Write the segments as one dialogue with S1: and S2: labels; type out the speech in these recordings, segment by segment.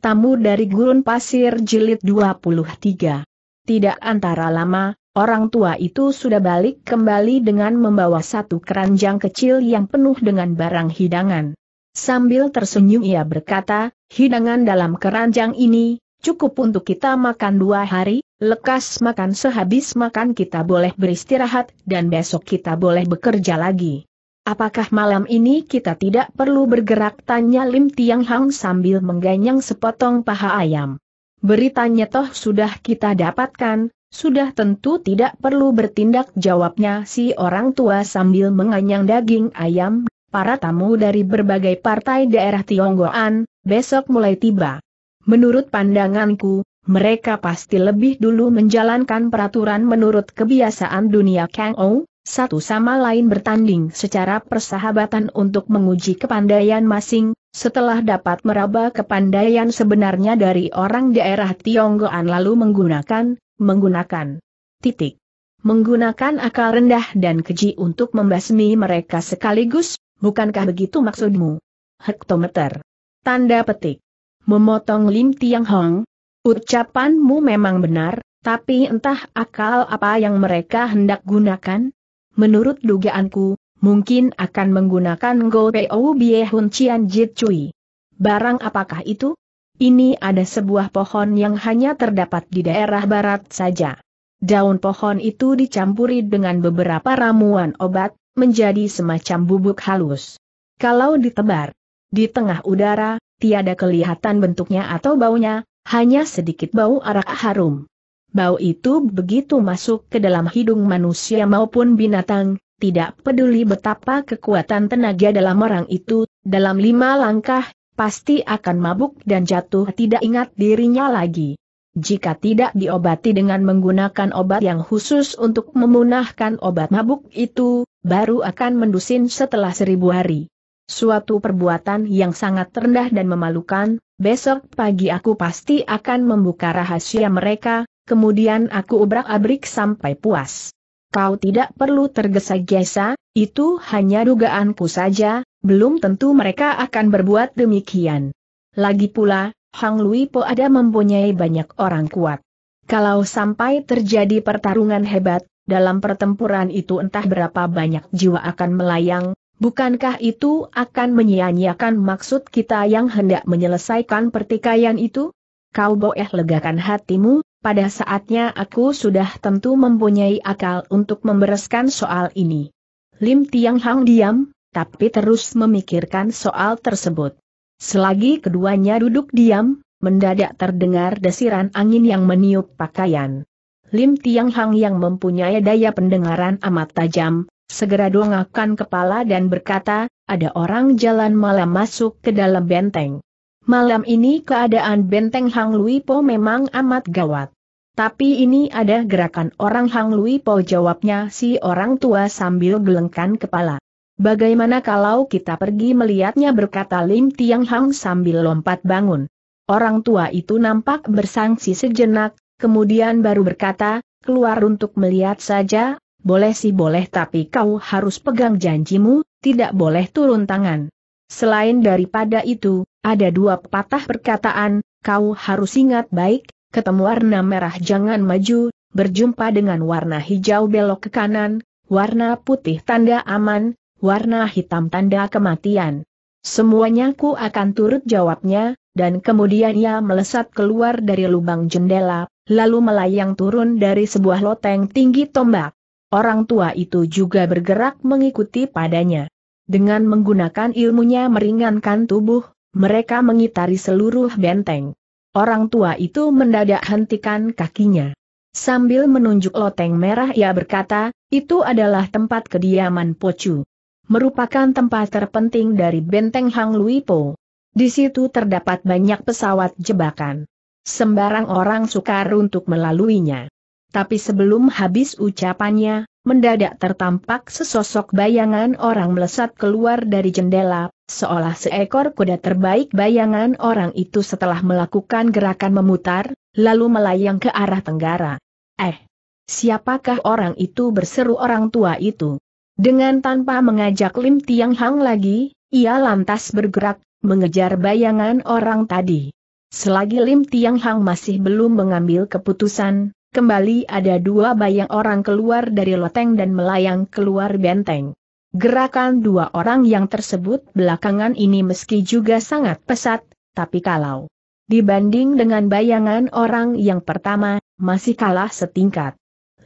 S1: Tamu dari Gurun Pasir Jilid 23. Tidak antara lama, orang tua itu sudah balik kembali dengan membawa satu keranjang kecil yang penuh dengan barang hidangan. Sambil tersenyum ia berkata, hidangan dalam keranjang ini, cukup untuk kita makan dua hari, lekas makan sehabis makan kita boleh beristirahat dan besok kita boleh bekerja lagi. Apakah malam ini kita tidak perlu bergerak? Tanya Lim Tiang Hang sambil mengganyang sepotong paha ayam. Beritanya toh sudah kita dapatkan, sudah tentu tidak perlu bertindak jawabnya si orang tua sambil menganyang daging ayam, para tamu dari berbagai partai daerah Tionggoan, besok mulai tiba. Menurut pandanganku, mereka pasti lebih dulu menjalankan peraturan menurut kebiasaan dunia Kang satu sama lain bertanding secara persahabatan untuk menguji kepandaian masing, setelah dapat meraba kepandaian sebenarnya dari orang daerah Tionggoan lalu menggunakan, menggunakan, titik, menggunakan akal rendah dan keji untuk membasmi mereka sekaligus, bukankah begitu maksudmu? Hektometer. Tanda petik. Memotong Lim Tiang Hong. Ucapanmu memang benar, tapi entah akal apa yang mereka hendak gunakan? menurut dugaanku, mungkin akan menggunakan Go Peo Bie Hun Cian Jit Cui. Barang apakah itu? Ini ada sebuah pohon yang hanya terdapat di daerah barat saja. Daun pohon itu dicampuri dengan beberapa ramuan obat, menjadi semacam bubuk halus. Kalau ditebar di tengah udara, tiada kelihatan bentuknya atau baunya, hanya sedikit bau arak harum. Bau itu begitu masuk ke dalam hidung manusia maupun binatang, tidak peduli betapa kekuatan tenaga dalam orang itu, dalam lima langkah, pasti akan mabuk dan jatuh tidak ingat dirinya lagi. Jika tidak diobati dengan menggunakan obat yang khusus untuk memunahkan obat mabuk itu, baru akan mendusin setelah seribu hari. Suatu perbuatan yang sangat rendah dan memalukan, besok pagi aku pasti akan membuka rahasia mereka, kemudian aku ubrak-abrik sampai puas. Kau tidak perlu tergesa-gesa, itu hanya dugaanku saja, belum tentu mereka akan berbuat demikian. Lagi pula, Hang Lui Po ada mempunyai banyak orang kuat. Kalau sampai terjadi pertarungan hebat, dalam pertempuran itu entah berapa banyak jiwa akan melayang, bukankah itu akan menyia-nyiakan maksud kita yang hendak menyelesaikan pertikaian itu? Kau boleh legakan hatimu, pada saatnya aku sudah tentu mempunyai akal untuk membereskan soal ini. Lim Tiang Hang diam, tapi terus memikirkan soal tersebut. Selagi keduanya duduk diam, mendadak terdengar desiran angin yang meniup pakaian. Lim Tiang Hang yang mempunyai daya pendengaran amat tajam, segera dongakkan kepala dan berkata, ada orang jalan malam masuk ke dalam benteng. Malam ini keadaan benteng Hang Lui Po memang amat gawat. Tapi ini ada gerakan orang Hang Lui Po jawabnya si orang tua sambil gelengkan kepala. Bagaimana kalau kita pergi melihatnya berkata Lim Tiang Hang sambil lompat bangun. Orang tua itu nampak bersangsi sejenak, kemudian baru berkata, keluar untuk melihat saja, boleh sih boleh tapi kau harus pegang janjimu, tidak boleh turun tangan. Selain daripada itu, ada dua patah perkataan, kau harus ingat baik, ketemu warna merah jangan maju, berjumpa dengan warna hijau belok ke kanan, warna putih tanda aman, warna hitam tanda kematian. Semuanya ku akan turut jawabnya, dan kemudian ia melesat keluar dari lubang jendela, lalu melayang turun dari sebuah loteng tinggi tombak. Orang tua itu juga bergerak mengikuti padanya. Dengan menggunakan ilmunya meringankan tubuh, mereka mengitari seluruh benteng. Orang tua itu mendadak hentikan kakinya. Sambil menunjuk loteng merah ia berkata, itu adalah tempat kediaman Pocu. Merupakan tempat terpenting dari benteng Hang Luipo. Di situ terdapat banyak pesawat jebakan. Sembarang orang sukar untuk melaluinya. Tapi sebelum habis ucapannya, mendadak tertampak sesosok bayangan orang melesat keluar dari jendela seolah seekor kuda terbaik bayangan orang itu setelah melakukan gerakan memutar, lalu melayang ke arah tenggara. Eh, siapakah orang itu berseru orang tua itu? Dengan tanpa mengajak Lim Tiang Hang lagi, ia lantas bergerak, mengejar bayangan orang tadi. Selagi Lim Tiang Hang masih belum mengambil keputusan, kembali ada dua bayang orang keluar dari loteng dan melayang keluar benteng. Gerakan dua orang yang tersebut belakangan ini meski juga sangat pesat, tapi kalau dibanding dengan bayangan orang yang pertama, masih kalah setingkat.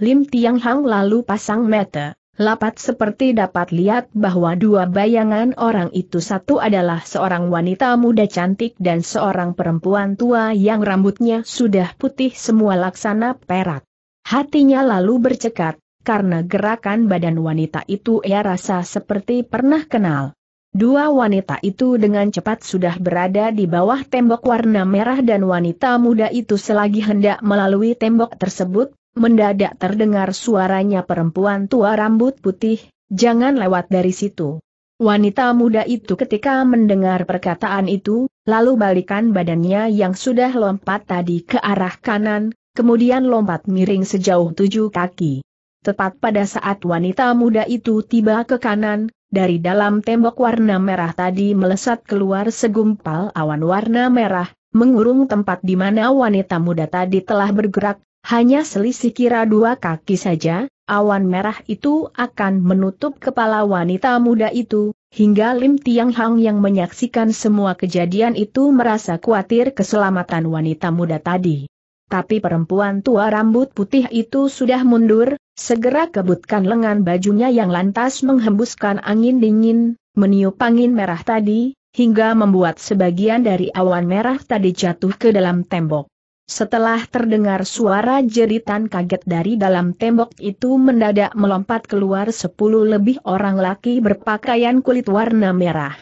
S1: Lim Tiang Hang lalu pasang mata, lapat seperti dapat lihat bahwa dua bayangan orang itu satu adalah seorang wanita muda cantik dan seorang perempuan tua yang rambutnya sudah putih semua laksana perak. Hatinya lalu bercekat, karena gerakan badan wanita itu ia rasa seperti pernah kenal. Dua wanita itu dengan cepat sudah berada di bawah tembok warna merah dan wanita muda itu selagi hendak melalui tembok tersebut, mendadak terdengar suaranya perempuan tua rambut putih, jangan lewat dari situ. Wanita muda itu ketika mendengar perkataan itu, lalu balikan badannya yang sudah lompat tadi ke arah kanan, kemudian lompat miring sejauh tujuh kaki. Tepat pada saat wanita muda itu tiba ke kanan, dari dalam tembok warna merah tadi melesat keluar segumpal awan warna merah, mengurung tempat di mana wanita muda tadi telah bergerak, hanya selisih kira dua kaki saja, awan merah itu akan menutup kepala wanita muda itu, hingga Lim Tiang Hang yang menyaksikan semua kejadian itu merasa khawatir keselamatan wanita muda tadi. Tapi perempuan tua rambut putih itu sudah mundur, Segera kebutkan lengan bajunya yang lantas menghembuskan angin dingin, meniup angin merah tadi, hingga membuat sebagian dari awan merah tadi jatuh ke dalam tembok. Setelah terdengar suara jeritan kaget dari dalam tembok itu mendadak melompat keluar sepuluh lebih orang laki berpakaian kulit warna merah.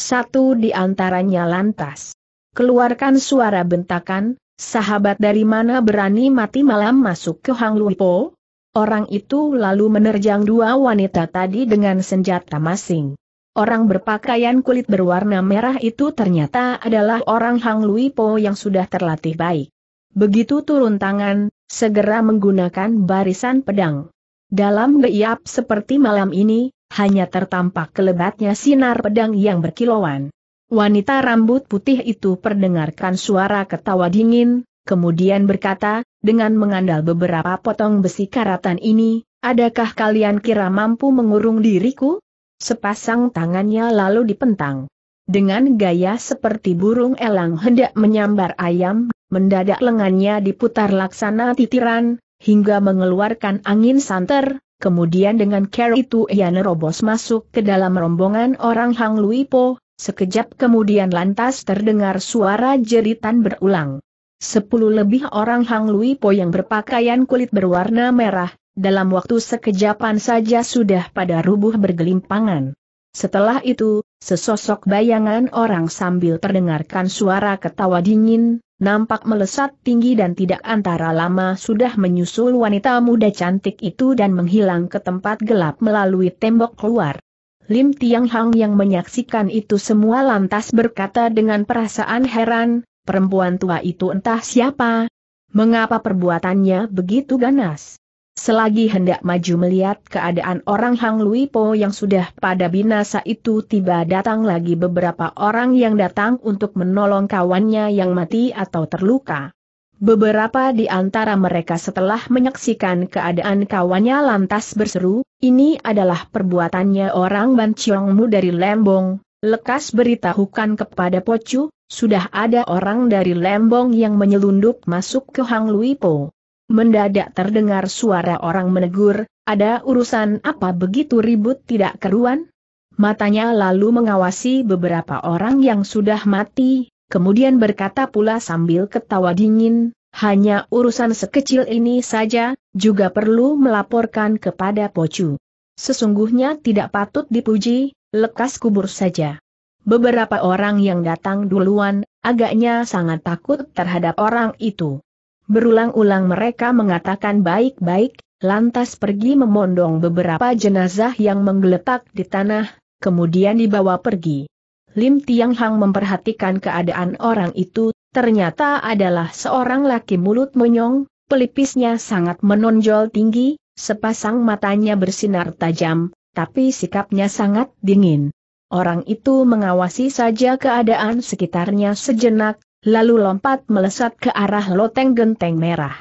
S1: Satu di antaranya lantas. Keluarkan suara bentakan, sahabat dari mana berani mati malam masuk ke Hang Luipo? Orang itu lalu menerjang dua wanita tadi dengan senjata masing. Orang berpakaian kulit berwarna merah itu ternyata adalah orang Hang Lui Po yang sudah terlatih baik. Begitu turun tangan, segera menggunakan barisan pedang. Dalam geiap seperti malam ini, hanya tertampak kelebatnya sinar pedang yang berkilauan. Wanita rambut putih itu perdengarkan suara ketawa dingin, kemudian berkata, dengan mengandal beberapa potong besi karatan ini, adakah kalian kira mampu mengurung diriku? Sepasang tangannya lalu dipentang. Dengan gaya seperti burung elang hendak menyambar ayam, mendadak lengannya diputar laksana titiran, hingga mengeluarkan angin santer, kemudian dengan care itu ia nerobos masuk ke dalam rombongan orang Hang Luipo, sekejap kemudian lantas terdengar suara jeritan berulang. Sepuluh lebih orang Hang Lui Po yang berpakaian kulit berwarna merah, dalam waktu sekejapan saja sudah pada rubuh bergelimpangan. Setelah itu, sesosok bayangan orang sambil terdengarkan suara ketawa dingin, nampak melesat tinggi dan tidak antara lama sudah menyusul wanita muda cantik itu dan menghilang ke tempat gelap melalui tembok keluar. Lim Tiang Hang yang menyaksikan itu semua lantas berkata dengan perasaan heran, perempuan tua itu entah siapa. Mengapa perbuatannya begitu ganas? Selagi hendak maju melihat keadaan orang Hang Lui Po yang sudah pada binasa itu tiba datang lagi beberapa orang yang datang untuk menolong kawannya yang mati atau terluka. Beberapa di antara mereka setelah menyaksikan keadaan kawannya lantas berseru, ini adalah perbuatannya orang Ban Mu dari Lembong, lekas beritahukan kepada Pocu, sudah ada orang dari Lembong yang menyelundup masuk ke Hang Luipo. Mendadak terdengar suara orang menegur, ada urusan apa begitu ribut tidak keruan? Matanya lalu mengawasi beberapa orang yang sudah mati, kemudian berkata pula sambil ketawa dingin, hanya urusan sekecil ini saja, juga perlu melaporkan kepada Pocu. Sesungguhnya tidak patut dipuji, lekas kubur saja. Beberapa orang yang datang duluan, agaknya sangat takut terhadap orang itu. Berulang-ulang mereka mengatakan baik-baik, lantas pergi memondong beberapa jenazah yang menggeletak di tanah, kemudian dibawa pergi. Lim Tiang Hang memperhatikan keadaan orang itu, ternyata adalah seorang laki mulut monyong, pelipisnya sangat menonjol tinggi, sepasang matanya bersinar tajam, tapi sikapnya sangat dingin. Orang itu mengawasi saja keadaan sekitarnya sejenak, lalu lompat melesat ke arah loteng genteng merah.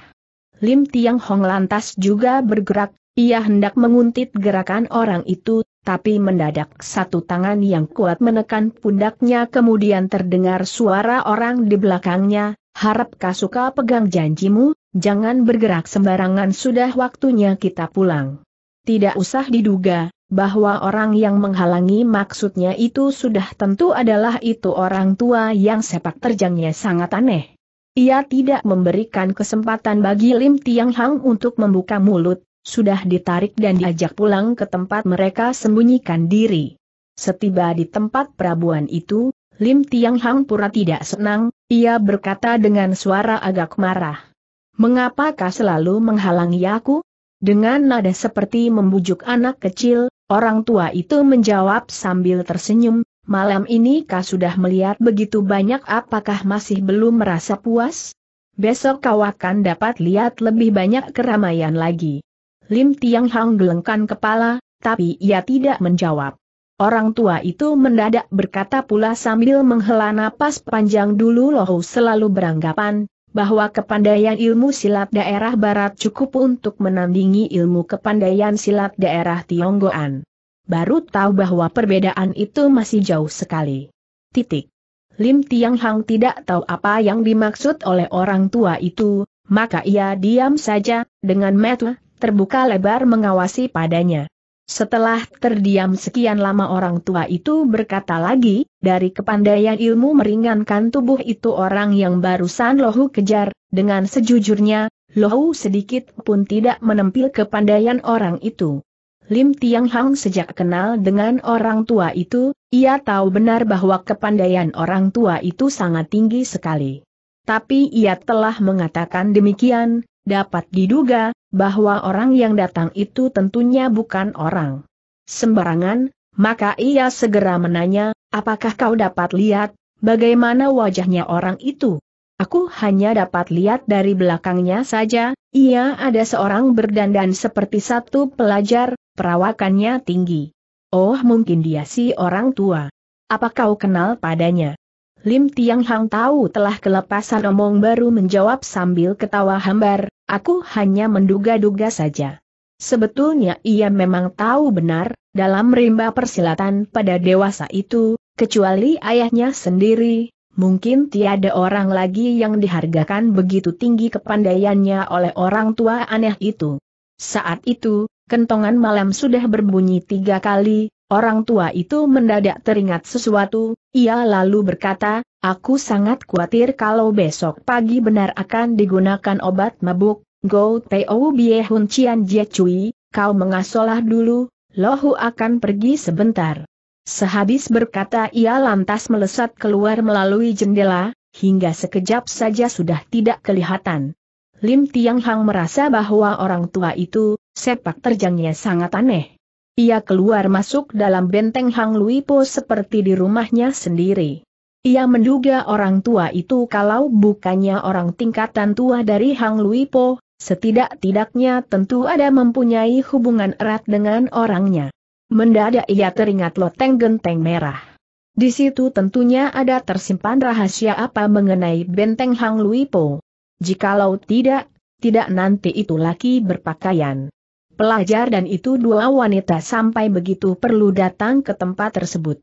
S1: Lim Tiang Hong lantas juga bergerak, ia hendak menguntit gerakan orang itu, tapi mendadak satu tangan yang kuat menekan pundaknya kemudian terdengar suara orang di belakangnya, harap kasuka pegang janjimu, jangan bergerak sembarangan sudah waktunya kita pulang. Tidak usah diduga, bahwa orang yang menghalangi maksudnya itu sudah tentu adalah itu orang tua yang sepak terjangnya sangat aneh. Ia tidak memberikan kesempatan bagi Lim Tiang Hang untuk membuka mulut, sudah ditarik dan diajak pulang ke tempat mereka sembunyikan diri. Setiba di tempat perabuan itu, Lim Tiang Hang pura tidak senang, ia berkata dengan suara agak marah. Mengapakah selalu menghalangi aku? Dengan nada seperti membujuk anak kecil, Orang tua itu menjawab sambil tersenyum, malam ini kau sudah melihat begitu banyak apakah masih belum merasa puas? Besok kau akan dapat lihat lebih banyak keramaian lagi. Lim Tiang Hang gelengkan kepala, tapi ia tidak menjawab. Orang tua itu mendadak berkata pula sambil menghela napas panjang dulu Lohu selalu beranggapan, bahwa kepandaian ilmu silat daerah barat cukup untuk menandingi ilmu kepandaian silat daerah Tionggoan. Baru tahu bahwa perbedaan itu masih jauh sekali. Titik. Lim Tiang Hang tidak tahu apa yang dimaksud oleh orang tua itu, maka ia diam saja, dengan metu terbuka lebar mengawasi padanya. Setelah terdiam sekian lama orang tua itu berkata lagi, dari kepandaian ilmu meringankan tubuh itu orang yang barusan Lohu kejar, dengan sejujurnya, Lohu sedikit pun tidak menempil kepandaian orang itu. Lim Tiang Hang sejak kenal dengan orang tua itu, ia tahu benar bahwa kepandaian orang tua itu sangat tinggi sekali. Tapi ia telah mengatakan demikian, dapat diduga bahwa orang yang datang itu tentunya bukan orang sembarangan, maka ia segera menanya, apakah kau dapat lihat, bagaimana wajahnya orang itu? Aku hanya dapat lihat dari belakangnya saja, ia ada seorang berdandan seperti satu pelajar, perawakannya tinggi. Oh mungkin dia si orang tua. Apa kau kenal padanya? Lim Tiang Hang tahu telah kelepasan omong baru menjawab sambil ketawa hambar, Aku hanya menduga-duga saja. Sebetulnya ia memang tahu benar, dalam rimba persilatan pada dewasa itu, kecuali ayahnya sendiri, mungkin tiada orang lagi yang dihargakan begitu tinggi kepandaiannya oleh orang tua aneh itu. Saat itu, kentongan malam sudah berbunyi tiga kali, Orang tua itu mendadak teringat sesuatu, ia lalu berkata, aku sangat khawatir kalau besok pagi benar akan digunakan obat mabuk, Go Teo Bie Hun Cian Jie Cui, kau mengasolah dulu, Lohu akan pergi sebentar. Sehabis berkata ia lantas melesat keluar melalui jendela, hingga sekejap saja sudah tidak kelihatan. Lim Tiang Hang merasa bahwa orang tua itu, sepak terjangnya sangat aneh. Ia keluar masuk dalam benteng Hang Luipo seperti di rumahnya sendiri. Ia menduga orang tua itu kalau bukannya orang tingkatan tua dari Hang Luipo, setidak-tidaknya tentu ada mempunyai hubungan erat dengan orangnya. Mendadak ia teringat loteng genteng merah. Di situ tentunya ada tersimpan rahasia apa mengenai benteng Hang Luipo. Jikalau tidak, tidak nanti itu laki berpakaian Pelajar dan itu dua wanita sampai begitu perlu datang ke tempat tersebut.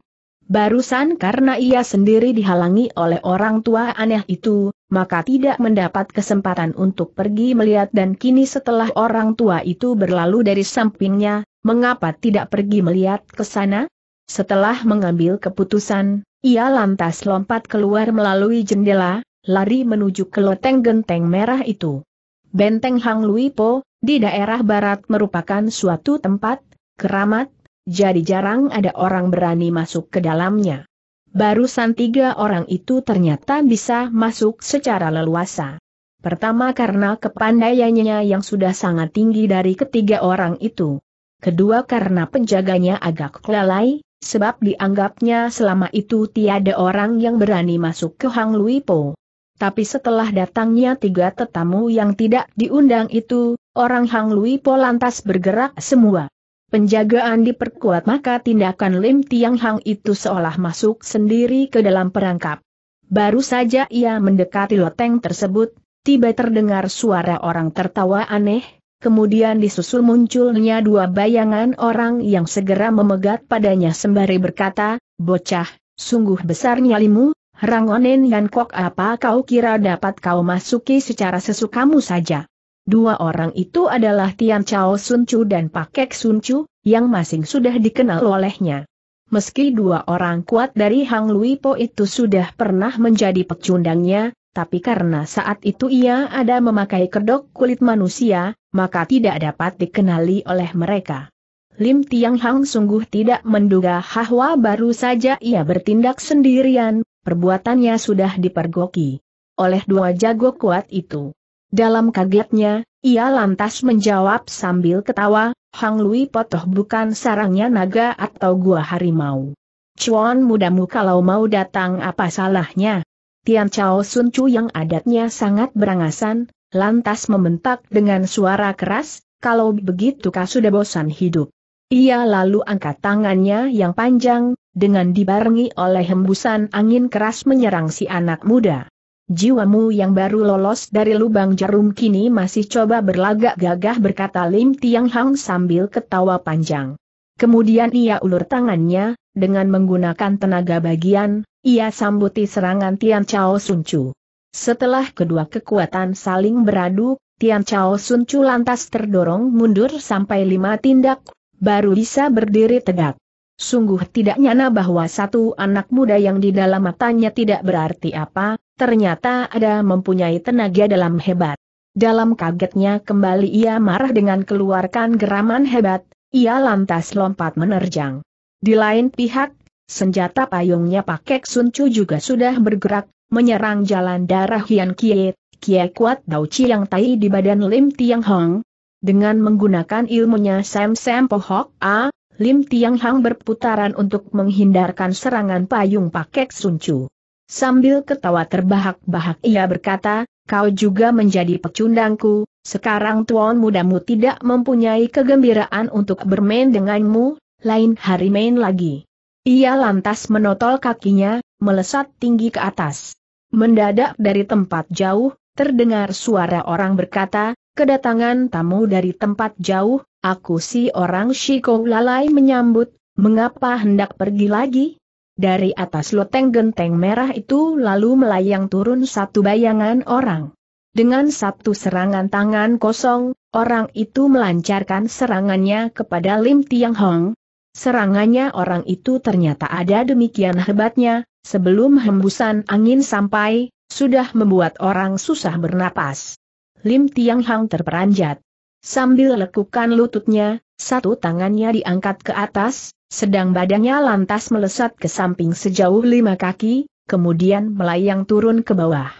S1: Barusan karena ia sendiri dihalangi oleh orang tua aneh itu, maka tidak mendapat kesempatan untuk pergi melihat dan kini setelah orang tua itu berlalu dari sampingnya, mengapa tidak pergi melihat ke sana? Setelah mengambil keputusan, ia lantas lompat keluar melalui jendela, lari menuju ke loteng genteng merah itu. Benteng Hang Lui Po, di daerah barat merupakan suatu tempat, keramat, jadi jarang ada orang berani masuk ke dalamnya. Barusan tiga orang itu ternyata bisa masuk secara leluasa. Pertama karena kepandaiannya yang sudah sangat tinggi dari ketiga orang itu. Kedua karena penjaganya agak kelalai, sebab dianggapnya selama itu tiada orang yang berani masuk ke Hang Luipo. Tapi setelah datangnya tiga tetamu yang tidak diundang itu, orang Hang Lui Po lantas bergerak semua. Penjagaan diperkuat maka tindakan Lim Tiang Hang itu seolah masuk sendiri ke dalam perangkap. Baru saja ia mendekati loteng tersebut, tiba terdengar suara orang tertawa aneh, kemudian disusul munculnya dua bayangan orang yang segera memegat padanya sembari berkata, Bocah, sungguh besar nyalimu, Rangonen Yankok apa kau kira dapat kau masuki secara sesukamu saja. Dua orang itu adalah Tian Chao Sun Chu dan Pakek Sun Chu, yang masing sudah dikenal olehnya. Meski dua orang kuat dari Hang Lui Po itu sudah pernah menjadi pecundangnya, tapi karena saat itu ia ada memakai kedok kulit manusia, maka tidak dapat dikenali oleh mereka. Lim Tiang Hang sungguh tidak menduga bahwa baru saja ia bertindak sendirian, perbuatannya sudah dipergoki oleh dua jago kuat itu. Dalam kagetnya, ia lantas menjawab sambil ketawa, Hang Lui Potoh bukan sarangnya naga atau gua harimau. Cuan mudamu kalau mau datang apa salahnya? Tian Chao Sun Chu yang adatnya sangat berangasan, lantas membentak dengan suara keras, kalau begitu kau sudah bosan hidup. Ia lalu angkat tangannya yang panjang, dengan dibarengi oleh hembusan angin keras menyerang si anak muda. Jiwamu yang baru lolos dari lubang jarum kini masih coba berlagak gagah berkata Lim Tiang Hang sambil ketawa panjang. Kemudian ia ulur tangannya, dengan menggunakan tenaga bagian, ia sambuti serangan Tian Chao Sun Chu. Setelah kedua kekuatan saling beradu, Tian Chao Sun Chu lantas terdorong mundur sampai lima tindak, baru bisa berdiri tegak. Sungguh tidak nyana bahwa satu anak muda yang di dalam matanya tidak berarti apa, ternyata ada mempunyai tenaga dalam hebat. Dalam kagetnya kembali ia marah dengan keluarkan geraman hebat, ia lantas lompat menerjang. Di lain pihak, senjata payungnya Pakek Chu juga sudah bergerak, menyerang jalan darah Hian Kie, Kie Kuat Dao yang Tai di badan Lim Tiang Hong. Dengan menggunakan ilmunya Sam Sam Pohok A, Lim Tiang Hong berputaran untuk menghindarkan serangan payung Pakek Chu. Sambil ketawa terbahak-bahak ia berkata, kau juga menjadi pecundangku, sekarang tuan mudamu tidak mempunyai kegembiraan untuk bermain denganmu, lain hari main lagi. Ia lantas menotol kakinya, melesat tinggi ke atas. Mendadak dari tempat jauh, terdengar suara orang berkata, kedatangan tamu dari tempat jauh, aku si orang Shiko lalai menyambut, mengapa hendak pergi lagi? Dari atas loteng genteng merah itu lalu melayang turun satu bayangan orang. Dengan satu serangan tangan kosong, orang itu melancarkan serangannya kepada Lim Tiang Hong. Serangannya orang itu ternyata ada demikian hebatnya, sebelum hembusan angin sampai, sudah membuat orang susah bernapas. Lim Tiang Hong terperanjat. Sambil lekukan lututnya, satu tangannya diangkat ke atas, sedang badannya lantas melesat ke samping sejauh lima kaki, kemudian melayang turun ke bawah.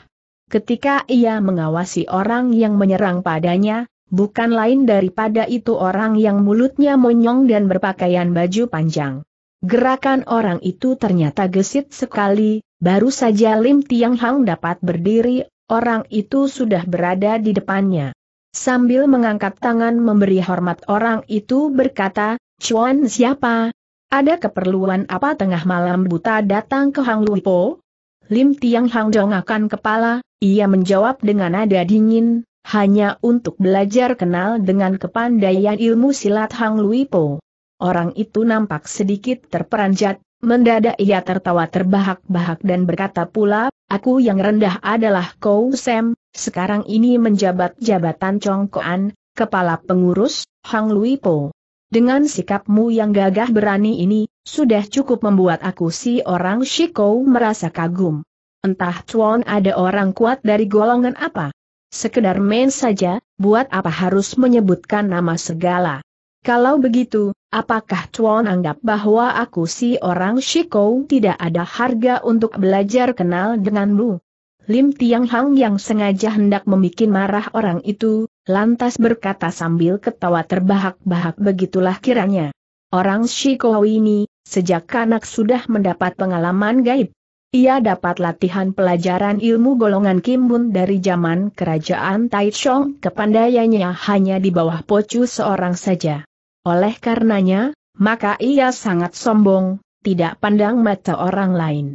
S1: Ketika ia mengawasi orang yang menyerang padanya, bukan lain daripada itu orang yang mulutnya monyong dan berpakaian baju panjang. Gerakan orang itu ternyata gesit sekali, baru saja Lim Tiang Hang dapat berdiri, orang itu sudah berada di depannya. Sambil mengangkat tangan memberi hormat orang itu berkata, Chuan siapa, ada keperluan apa tengah malam buta datang ke Hang Luipo? Lim Tiang Hang dongakan kepala, ia menjawab dengan nada dingin, hanya untuk belajar kenal dengan kepandaian ilmu silat Hang Luipo. Orang itu nampak sedikit terperanjat, mendadak ia tertawa terbahak-bahak dan berkata pula, aku yang rendah adalah Kou Sam, sekarang ini menjabat jabatan congkoan, kepala pengurus, Hang Luipo. Dengan sikapmu yang gagah berani ini, sudah cukup membuat aku si orang Shiko merasa kagum. Entah Chuan ada orang kuat dari golongan apa. Sekedar main saja, buat apa harus menyebutkan nama segala. Kalau begitu, apakah Chuan anggap bahwa aku si orang Shiko tidak ada harga untuk belajar kenal denganmu? Lim Tiang Hang yang sengaja hendak membuat marah orang itu, lantas berkata sambil ketawa terbahak-bahak begitulah kiranya. Orang Shikoh ini, sejak kanak sudah mendapat pengalaman gaib. Ia dapat latihan pelajaran ilmu golongan Kimbun dari zaman kerajaan Taishong kepandaiannya hanya di bawah Pocu seorang saja. Oleh karenanya, maka ia sangat sombong, tidak pandang mata orang lain.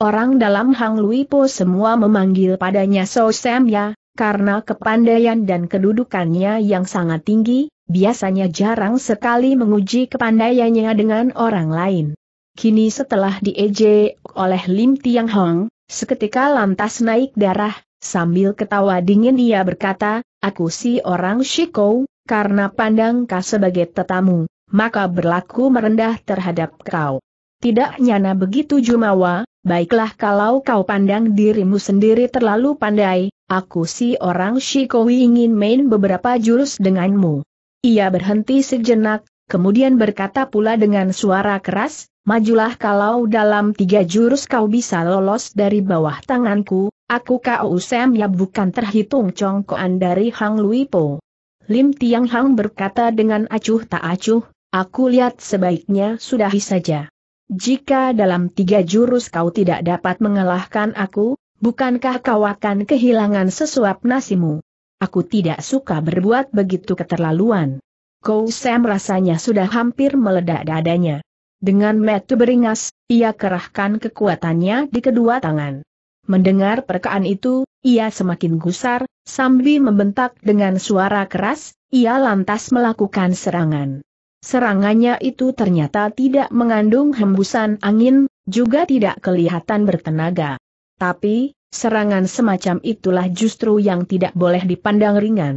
S1: Orang dalam Hang Lui Po semua memanggil padanya So Sam Ya, karena kepandaian dan kedudukannya yang sangat tinggi, biasanya jarang sekali menguji kepandaiannya dengan orang lain. Kini setelah diejek oleh Lim Tiang Hong, seketika lantas naik darah, sambil ketawa dingin ia berkata, aku si orang Shikou, karena pandang kau sebagai tetamu, maka berlaku merendah terhadap kau. Tidak nyana begitu Jumawa, baiklah kalau kau pandang dirimu sendiri terlalu pandai, aku si orang Shikowi ingin main beberapa jurus denganmu. Ia berhenti sejenak, kemudian berkata pula dengan suara keras, majulah kalau dalam tiga jurus kau bisa lolos dari bawah tanganku, aku kau sem ya bukan terhitung congkoan dari Hang Luipo. Po. Lim Tiang Hang berkata dengan acuh tak acuh, aku lihat sebaiknya sudahi saja. Jika dalam tiga jurus kau tidak dapat mengalahkan aku, bukankah kau akan kehilangan sesuap nasimu? Aku tidak suka berbuat begitu keterlaluan. Kau Sam rasanya sudah hampir meledak dadanya. Dengan metu beringas, ia kerahkan kekuatannya di kedua tangan. Mendengar perkaan itu, ia semakin gusar, sambil membentak dengan suara keras, ia lantas melakukan serangan. Serangannya itu ternyata tidak mengandung hembusan angin, juga tidak kelihatan bertenaga. Tapi, serangan semacam itulah justru yang tidak boleh dipandang ringan.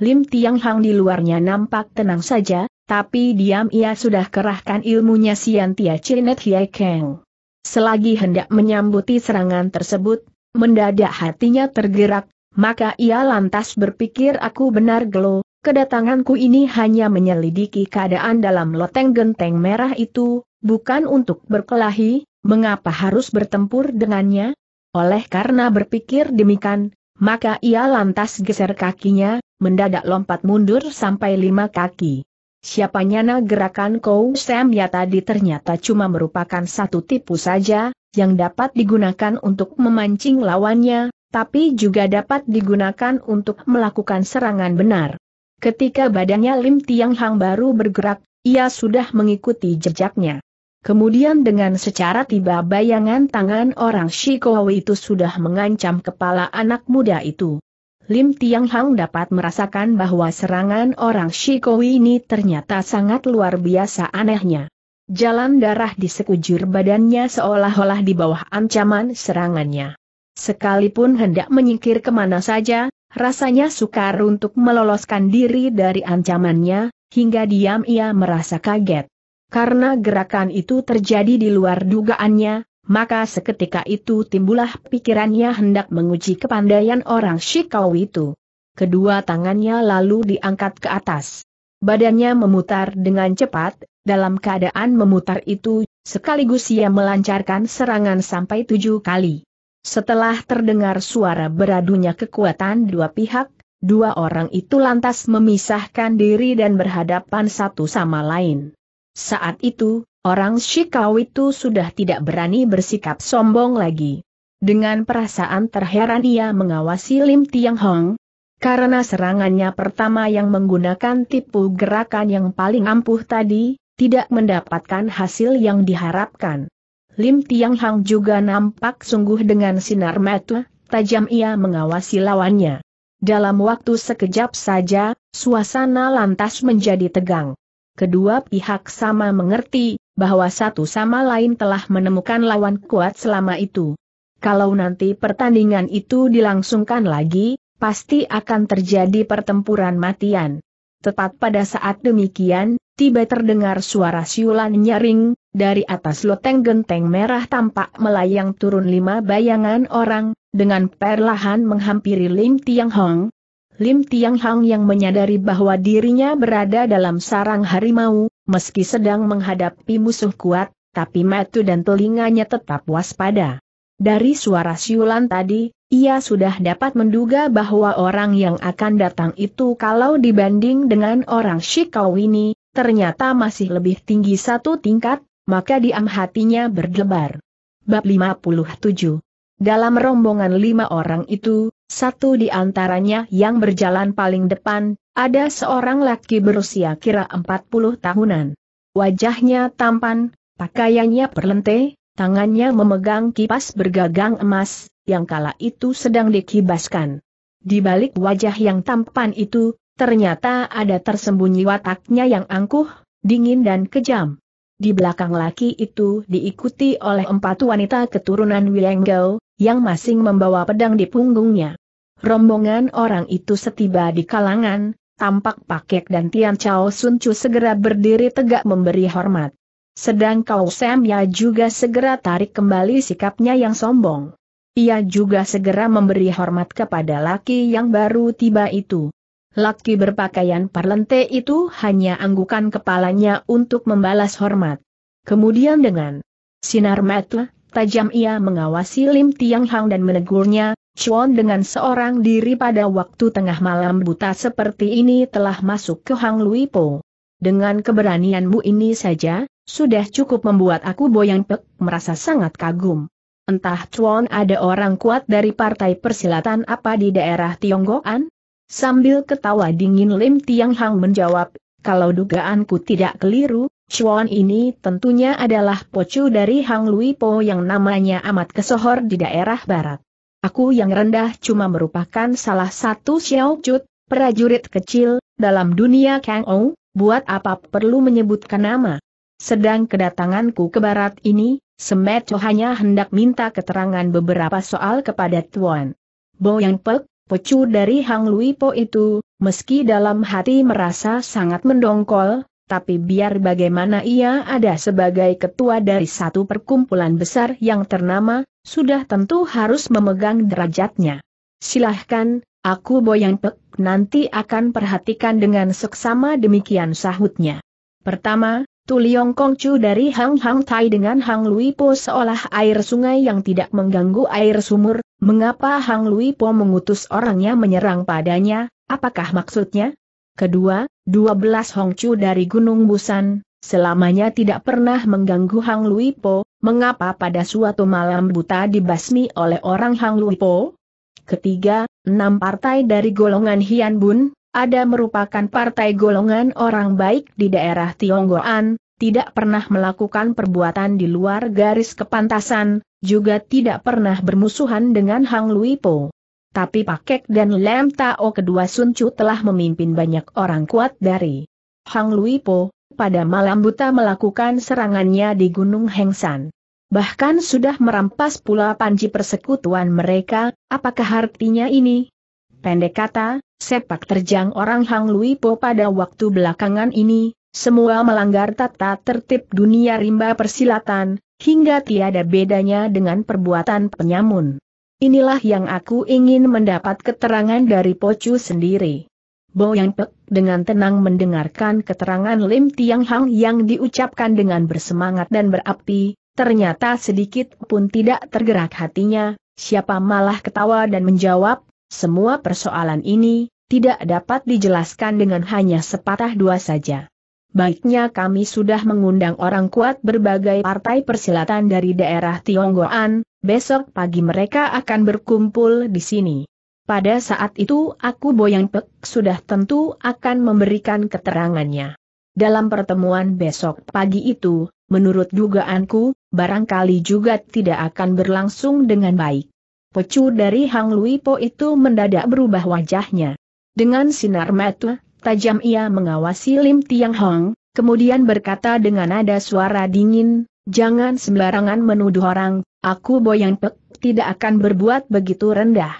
S1: Lim Tiang Hang di luarnya nampak tenang saja, tapi diam ia sudah kerahkan ilmunya sian tia Cinet Hiai Keng. Selagi hendak menyambuti serangan tersebut, mendadak hatinya tergerak, maka ia lantas berpikir aku benar gelo, Kedatanganku ini hanya menyelidiki keadaan dalam loteng genteng merah itu, bukan untuk berkelahi, mengapa harus bertempur dengannya? Oleh karena berpikir demikian, maka ia lantas geser kakinya, mendadak lompat mundur sampai lima kaki. Siapa nyana gerakan Sam, ya tadi ternyata cuma merupakan satu tipu saja, yang dapat digunakan untuk memancing lawannya, tapi juga dapat digunakan untuk melakukan serangan benar. Ketika badannya Lim Tiang Hang baru bergerak, ia sudah mengikuti jejaknya. Kemudian dengan secara tiba bayangan tangan orang Shikowi itu sudah mengancam kepala anak muda itu. Lim Tiang Hang dapat merasakan bahwa serangan orang Shikowi ini ternyata sangat luar biasa anehnya. Jalan darah di sekujur badannya seolah-olah di bawah ancaman serangannya. Sekalipun hendak menyingkir kemana saja, rasanya sukar untuk meloloskan diri dari ancamannya, hingga diam ia merasa kaget. Karena gerakan itu terjadi di luar dugaannya, maka seketika itu timbullah pikirannya hendak menguji kepandaian orang Shikau itu. Kedua tangannya lalu diangkat ke atas. Badannya memutar dengan cepat, dalam keadaan memutar itu, sekaligus ia melancarkan serangan sampai tujuh kali. Setelah terdengar suara beradunya kekuatan dua pihak, dua orang itu lantas memisahkan diri dan berhadapan satu sama lain. Saat itu, orang Shikau itu sudah tidak berani bersikap sombong lagi. Dengan perasaan terheran ia mengawasi Lim Tiang Hong, karena serangannya pertama yang menggunakan tipu gerakan yang paling ampuh tadi, tidak mendapatkan hasil yang diharapkan. Lim Tiang Hang juga nampak sungguh dengan sinar mata, tajam ia mengawasi lawannya. Dalam waktu sekejap saja, suasana lantas menjadi tegang. Kedua pihak sama mengerti, bahwa satu sama lain telah menemukan lawan kuat selama itu. Kalau nanti pertandingan itu dilangsungkan lagi, pasti akan terjadi pertempuran matian. Tepat pada saat demikian, tiba terdengar suara siulan nyaring, dari atas loteng genteng merah tampak melayang turun lima bayangan orang, dengan perlahan menghampiri Lim Tiang Hong. Lim Tiang Hong yang menyadari bahwa dirinya berada dalam sarang harimau, meski sedang menghadapi musuh kuat, tapi metu dan telinganya tetap waspada. Dari suara siulan tadi, ia sudah dapat menduga bahwa orang yang akan datang itu kalau dibanding dengan orang Shikawini, ternyata masih lebih tinggi satu tingkat, maka diam hatinya berdebar. Bab 57 Dalam rombongan lima orang itu, satu di antaranya yang berjalan paling depan, ada seorang laki berusia kira 40 tahunan. Wajahnya tampan, pakaiannya perlente, tangannya memegang kipas bergagang emas, yang kala itu sedang dikibaskan. Di balik wajah yang tampan itu, ternyata ada tersembunyi wataknya yang angkuh, dingin dan kejam. Di belakang laki itu diikuti oleh empat wanita keturunan Wilenggau, yang masing membawa pedang di punggungnya. Rombongan orang itu setiba di kalangan, tampak Pakek dan Tian Chao Sun Chu segera berdiri tegak memberi hormat. Sedang Kau Sam ya juga segera tarik kembali sikapnya yang sombong. Ia juga segera memberi hormat kepada laki yang baru tiba itu. Laki berpakaian parlente itu hanya anggukan kepalanya untuk membalas hormat. Kemudian dengan sinar mata tajam ia mengawasi Lim Tiang Hang dan menegurnya, Chuan dengan seorang diri pada waktu tengah malam buta seperti ini telah masuk ke Hang Luipo. Dengan keberanianmu ini saja, sudah cukup membuat aku Boyang Pek merasa sangat kagum. Entah Chuan ada orang kuat dari partai persilatan apa di daerah Tionggoan? Sambil ketawa dingin Lim Tiang Hang menjawab, kalau dugaanku tidak keliru, Chuan ini tentunya adalah pocu dari Hang Lui Po yang namanya amat kesohor di daerah barat. Aku yang rendah cuma merupakan salah satu Xiao Chut, prajurit kecil, dalam dunia Kang Ou, buat apa perlu menyebutkan nama. Sedang kedatanganku ke barat ini, Semeto hanya hendak minta keterangan beberapa soal kepada Tuan. Bo Yang Pek, pecu dari Hang Lui Po itu, meski dalam hati merasa sangat mendongkol, tapi biar bagaimana ia ada sebagai ketua dari satu perkumpulan besar yang ternama, sudah tentu harus memegang derajatnya. Silahkan, aku Bo Yang Pek nanti akan perhatikan dengan seksama demikian sahutnya. Pertama, Tuliong Kongcu dari Hang Hang Tai dengan Hang Lui Po seolah air sungai yang tidak mengganggu air sumur, mengapa Hang Lui Po mengutus orangnya menyerang padanya, apakah maksudnya? Kedua, dua 12 Hongcu dari Gunung Busan, selamanya tidak pernah mengganggu Hang Lui Po, mengapa pada suatu malam buta dibasmi oleh orang Hang Lui Po? Ketiga, enam partai dari golongan Hian Bun, ada merupakan partai golongan orang baik di daerah Tionggoan, tidak pernah melakukan perbuatan di luar garis kepantasan, juga tidak pernah bermusuhan dengan Hang Luipo. Po. Tapi Paket dan Lam Tao kedua Sun Chu telah memimpin banyak orang kuat dari Hang Luipo. pada malam buta melakukan serangannya di Gunung Hengsan. Bahkan sudah merampas pula panji persekutuan mereka, apakah artinya ini? Pendek kata, sepak terjang orang Hang Lui Po pada waktu belakangan ini, semua melanggar tata tertib dunia rimba persilatan, hingga tiada bedanya dengan perbuatan penyamun. Inilah yang aku ingin mendapat keterangan dari Pocu sendiri. Bo Yang Pek dengan tenang mendengarkan keterangan Lim Tiang Hang yang diucapkan dengan bersemangat dan berapi, ternyata sedikit pun tidak tergerak hatinya, siapa malah ketawa dan menjawab, semua persoalan ini, tidak dapat dijelaskan dengan hanya sepatah dua saja. Baiknya kami sudah mengundang orang kuat berbagai partai persilatan dari daerah Tionggoan, besok pagi mereka akan berkumpul di sini. Pada saat itu aku Boyang Pek sudah tentu akan memberikan keterangannya. Dalam pertemuan besok pagi itu, menurut dugaanku, barangkali juga tidak akan berlangsung dengan baik. Pecu dari Hang Luipo itu mendadak berubah wajahnya. Dengan sinar mata, tajam ia mengawasi Lim Tiang Hong, kemudian berkata dengan nada suara dingin, Jangan sembarangan menuduh orang, aku Boyang Pek tidak akan berbuat begitu rendah.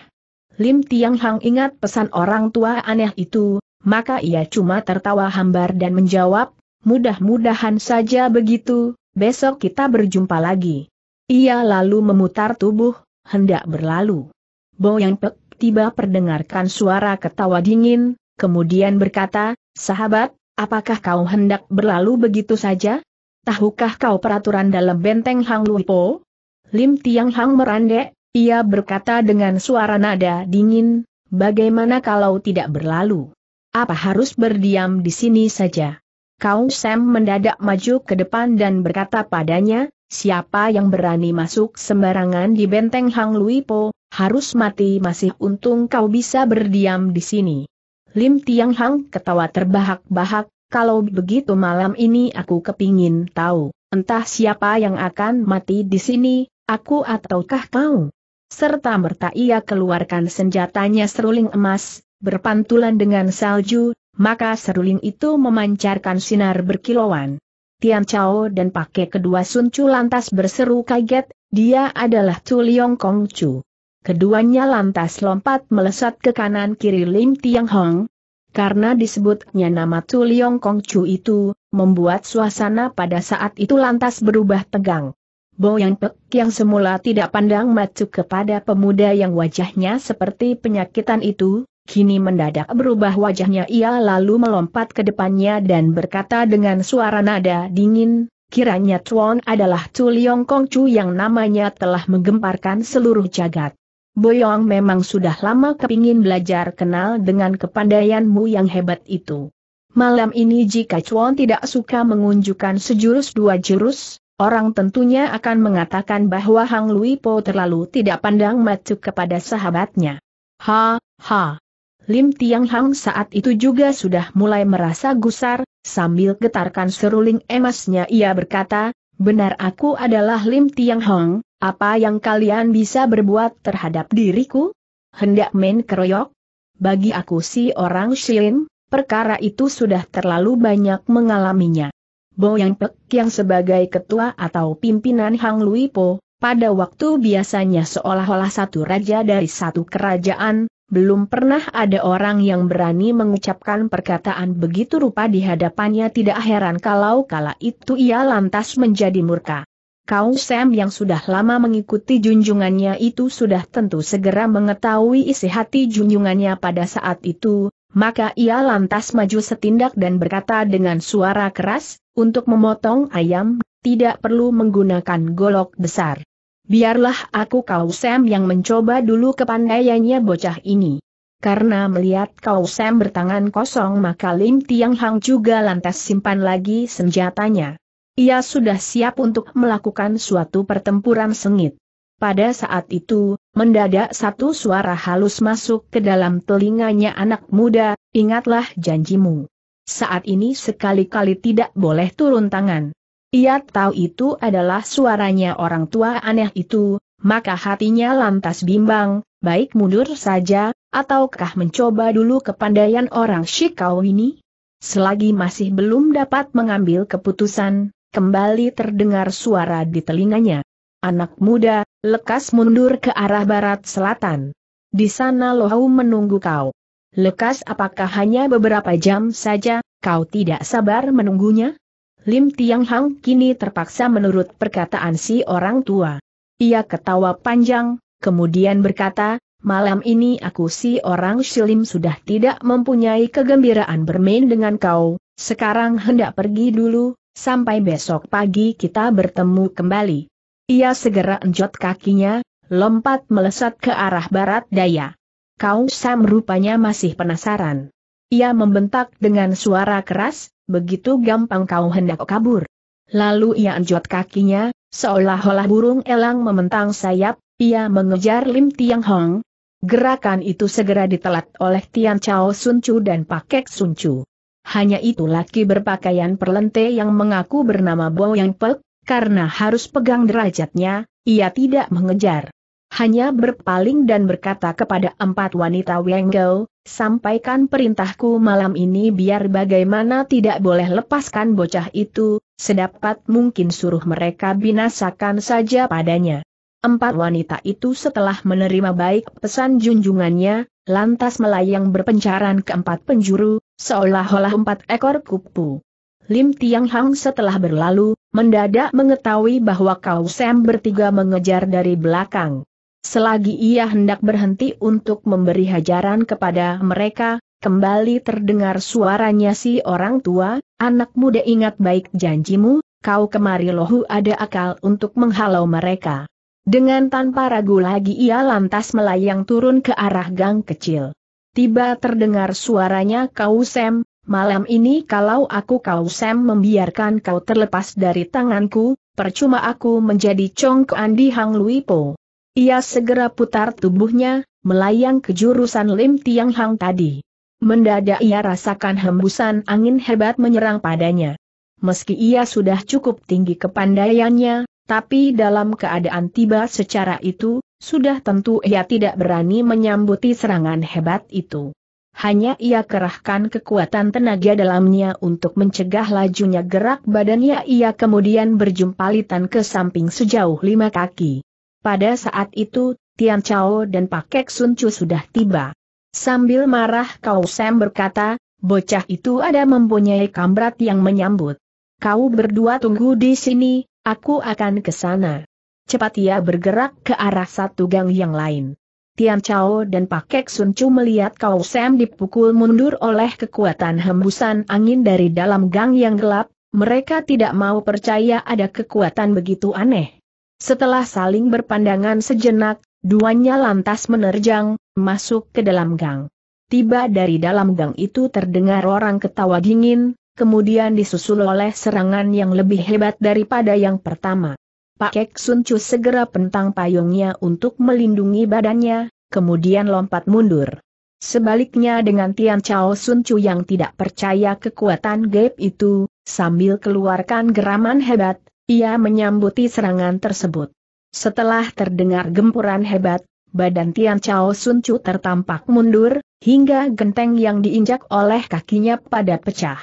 S1: Lim Tiang Hang ingat pesan orang tua aneh itu, maka ia cuma tertawa hambar dan menjawab, mudah-mudahan saja begitu, besok kita berjumpa lagi. Ia lalu memutar tubuh, hendak berlalu. Boyang Pek tiba perdengarkan suara ketawa dingin, kemudian berkata, sahabat, apakah kau hendak berlalu begitu saja? Tahukah kau peraturan dalam benteng Hang Luipo? Lim Tiang Hang merandek, ia berkata dengan suara nada dingin, bagaimana kalau tidak berlalu? Apa harus berdiam di sini saja? Kau Sam mendadak maju ke depan dan berkata padanya, siapa yang berani masuk sembarangan di benteng Hang Luipo, harus mati masih untung kau bisa berdiam di sini. Lim Tiang Hang ketawa terbahak-bahak, kalau begitu malam ini aku kepingin tahu, entah siapa yang akan mati di sini, aku ataukah kau? Serta merta ia keluarkan senjatanya seruling emas, berpantulan dengan salju, maka seruling itu memancarkan sinar berkilauan. Tian Chao dan pakai kedua Sun Chu lantas berseru kaget, dia adalah Tu Liong Kong Chu. Keduanya lantas lompat melesat ke kanan kiri Lim Tiang Hong. Karena disebutnya nama Tu Liong Kong Chu itu, membuat suasana pada saat itu lantas berubah tegang. Bo Yang Pek yang semula tidak pandang matuk kepada pemuda yang wajahnya seperti penyakitan itu, Kini mendadak berubah wajahnya ia lalu melompat ke depannya dan berkata dengan suara nada dingin, kiranya Chuan adalah Chu Liong Chu yang namanya telah menggemparkan seluruh jagat. Boyong memang sudah lama kepingin belajar kenal dengan kepandaianmu yang hebat itu. Malam ini jika Chuan tidak suka mengunjukkan sejurus dua jurus, Orang tentunya akan mengatakan bahwa Hang Lui Po terlalu tidak pandang matu kepada sahabatnya. Ha, ha. Lim Tiang Hang saat itu juga sudah mulai merasa gusar, sambil getarkan seruling emasnya ia berkata, benar aku adalah Lim Tiang Hang, apa yang kalian bisa berbuat terhadap diriku? Hendak main keroyok? Bagi aku si orang Shilin, perkara itu sudah terlalu banyak mengalaminya. Bo Yang Pek yang sebagai ketua atau pimpinan Hang Lui Po, pada waktu biasanya seolah-olah satu raja dari satu kerajaan, belum pernah ada orang yang berani mengucapkan perkataan begitu rupa di hadapannya tidak heran kalau kala itu ia lantas menjadi murka. Kau Sam yang sudah lama mengikuti junjungannya itu sudah tentu segera mengetahui isi hati junjungannya pada saat itu, maka ia lantas maju setindak dan berkata dengan suara keras, untuk memotong ayam, tidak perlu menggunakan golok besar. Biarlah aku kau Sam yang mencoba dulu kepandaiannya bocah ini. Karena melihat kau Sam bertangan kosong maka Lim Tiang Hang juga lantas simpan lagi senjatanya. Ia sudah siap untuk melakukan suatu pertempuran sengit. Pada saat itu, mendadak satu suara halus masuk ke dalam telinganya anak muda, ingatlah janjimu. Saat ini sekali-kali tidak boleh turun tangan. Ia tahu itu adalah suaranya orang tua aneh itu, maka hatinya lantas bimbang, baik mundur saja, ataukah mencoba dulu kepandaian orang Shikau ini? Selagi masih belum dapat mengambil keputusan, kembali terdengar suara di telinganya. Anak muda, lekas mundur ke arah barat selatan. Di sana Lohau menunggu kau. Lekas apakah hanya beberapa jam saja, kau tidak sabar menunggunya? Lim Tiang Hang kini terpaksa menurut perkataan si orang tua. Ia ketawa panjang, kemudian berkata, malam ini aku si orang Shilim sudah tidak mempunyai kegembiraan bermain dengan kau, sekarang hendak pergi dulu, sampai besok pagi kita bertemu kembali. Ia segera enjot kakinya, lompat melesat ke arah barat daya. Kau Sam rupanya masih penasaran. Ia membentak dengan suara keras, begitu gampang kau hendak kabur. Lalu ia anjot kakinya, seolah-olah burung elang mementang sayap, ia mengejar Lim Tiang Hong. Gerakan itu segera ditelat oleh Tian Chao Sun Chu dan Pakek Sun Chu. Hanya itu laki berpakaian perlente yang mengaku bernama Bo Yang Pek, karena harus pegang derajatnya, ia tidak mengejar hanya berpaling dan berkata kepada empat wanita Wenggau, sampaikan perintahku malam ini biar bagaimana tidak boleh lepaskan bocah itu, sedapat mungkin suruh mereka binasakan saja padanya. Empat wanita itu setelah menerima baik pesan junjungannya, lantas melayang berpencaran ke empat penjuru, seolah-olah empat ekor kupu. Lim Tiang Hang setelah berlalu, mendadak mengetahui bahwa Kau Sam bertiga mengejar dari belakang. Selagi ia hendak berhenti untuk memberi hajaran kepada mereka, kembali terdengar suaranya si orang tua, anak muda ingat baik janjimu, kau kemari lohu ada akal untuk menghalau mereka. Dengan tanpa ragu lagi ia lantas melayang turun ke arah gang kecil. Tiba terdengar suaranya kau sem. malam ini kalau aku kau sem membiarkan kau terlepas dari tanganku, percuma aku menjadi congkoan di Hang Luipo. Ia segera putar tubuhnya, melayang ke jurusan Lim Tiang Hang tadi. Mendadak ia rasakan hembusan angin hebat menyerang padanya. Meski ia sudah cukup tinggi kepandaiannya, tapi dalam keadaan tiba secara itu, sudah tentu ia tidak berani menyambuti serangan hebat itu. Hanya ia kerahkan kekuatan tenaga dalamnya untuk mencegah lajunya gerak badannya ia kemudian berjumpalitan ke samping sejauh lima kaki. Pada saat itu, Tian Chao dan Pakek Sun Chu sudah tiba. Sambil marah Kau Sam berkata, bocah itu ada mempunyai kamrat yang menyambut. Kau berdua tunggu di sini, aku akan ke sana. Cepat ia bergerak ke arah satu gang yang lain. Tian Chao dan Pakek Sun Chu melihat Kau Sam dipukul mundur oleh kekuatan hembusan angin dari dalam gang yang gelap, mereka tidak mau percaya ada kekuatan begitu aneh. Setelah saling berpandangan sejenak, duanya lantas menerjang, masuk ke dalam gang. Tiba dari dalam gang itu terdengar orang ketawa dingin, kemudian disusul oleh serangan yang lebih hebat daripada yang pertama. Pak Kek Sun Chu segera pentang payungnya untuk melindungi badannya, kemudian lompat mundur. Sebaliknya dengan Tian Chao Sun Chu yang tidak percaya kekuatan gaib itu, sambil keluarkan geraman hebat, ia menyambuti serangan tersebut. Setelah terdengar gempuran hebat, badan Tian Chao Sun Chu tertampak mundur, hingga genteng yang diinjak oleh kakinya pada pecah.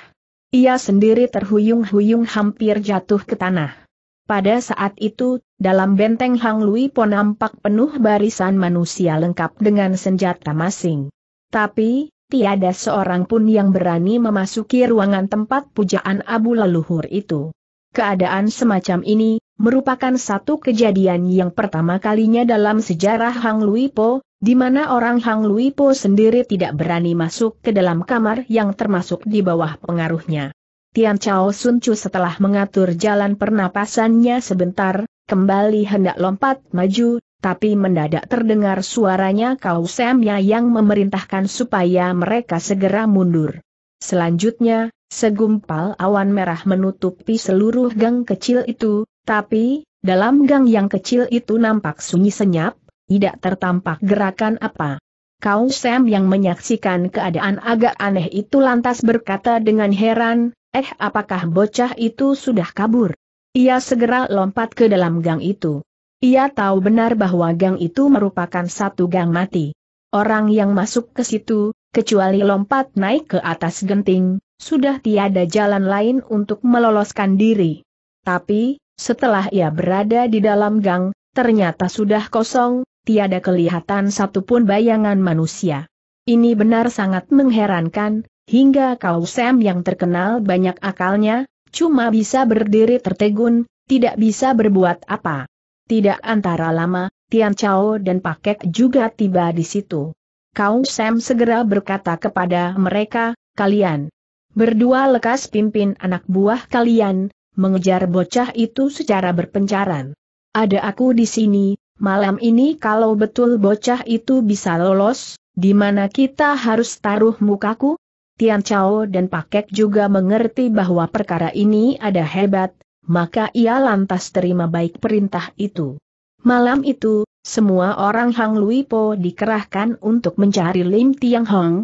S1: Ia sendiri terhuyung-huyung hampir jatuh ke tanah. Pada saat itu, dalam benteng Hang Lui Po nampak penuh barisan manusia lengkap dengan senjata masing. Tapi, tiada seorang pun yang berani memasuki ruangan tempat pujaan abu leluhur itu. Keadaan semacam ini, merupakan satu kejadian yang pertama kalinya dalam sejarah Hang Luipo, di mana orang Hang Luipo sendiri tidak berani masuk ke dalam kamar yang termasuk di bawah pengaruhnya. Tian Chao Sun Chu setelah mengatur jalan pernapasannya sebentar, kembali hendak lompat maju, tapi mendadak terdengar suaranya Kau Semya yang memerintahkan supaya mereka segera mundur. Selanjutnya, Segumpal awan merah menutupi seluruh gang kecil itu, tapi, dalam gang yang kecil itu nampak sunyi senyap, tidak tertampak gerakan apa. Kau Sam yang menyaksikan keadaan agak aneh itu lantas berkata dengan heran, eh apakah bocah itu sudah kabur? Ia segera lompat ke dalam gang itu. Ia tahu benar bahwa gang itu merupakan satu gang mati. Orang yang masuk ke situ, kecuali lompat naik ke atas genting, sudah tiada jalan lain untuk meloloskan diri. Tapi, setelah ia berada di dalam gang, ternyata sudah kosong, tiada kelihatan satupun bayangan manusia. Ini benar sangat mengherankan, hingga kau Sam yang terkenal banyak akalnya, cuma bisa berdiri tertegun, tidak bisa berbuat apa. Tidak antara lama, Tian Chao dan Pakek juga tiba di situ. Kau Sam segera berkata kepada mereka, kalian, Berdua lekas pimpin anak buah kalian, mengejar bocah itu secara berpencaran. Ada aku di sini, malam ini kalau betul bocah itu bisa lolos, di mana kita harus taruh mukaku? Tian Chao dan Pakek juga mengerti bahwa perkara ini ada hebat, maka ia lantas terima baik perintah itu. Malam itu, semua orang Hang Po dikerahkan untuk mencari Lim Tiang Hong,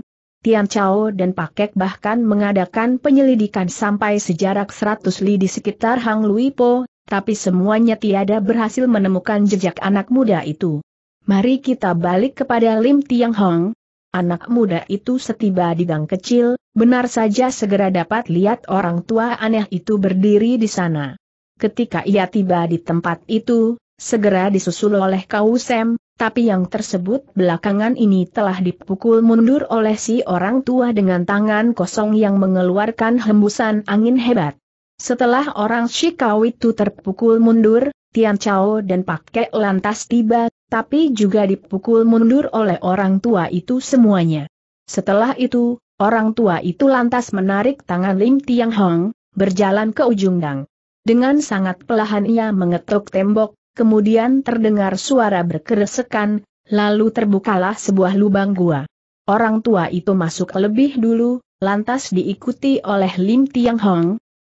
S1: Tian Chao dan Paket bahkan mengadakan penyelidikan sampai sejarak 100 li di sekitar Hang Luipo, tapi semuanya tiada berhasil menemukan jejak anak muda itu. Mari kita balik kepada Lim Tiang Hong. Anak muda itu setiba di gang kecil, benar saja segera dapat lihat orang tua aneh itu berdiri di sana. Ketika ia tiba di tempat itu, segera disusul oleh Kau Sem, tapi yang tersebut belakangan ini telah dipukul mundur oleh si orang tua dengan tangan kosong yang mengeluarkan hembusan angin hebat. Setelah orang Shikau itu terpukul mundur, Tian Chao dan Pakai lantas tiba, tapi juga dipukul mundur oleh orang tua itu semuanya. Setelah itu, orang tua itu lantas menarik tangan Lim Tiang Hong, berjalan ke ujung gang. Dengan sangat pelahan ia mengetuk tembok, kemudian terdengar suara berkeresekan, lalu terbukalah sebuah lubang gua. Orang tua itu masuk lebih dulu, lantas diikuti oleh Lim Tiang Hong.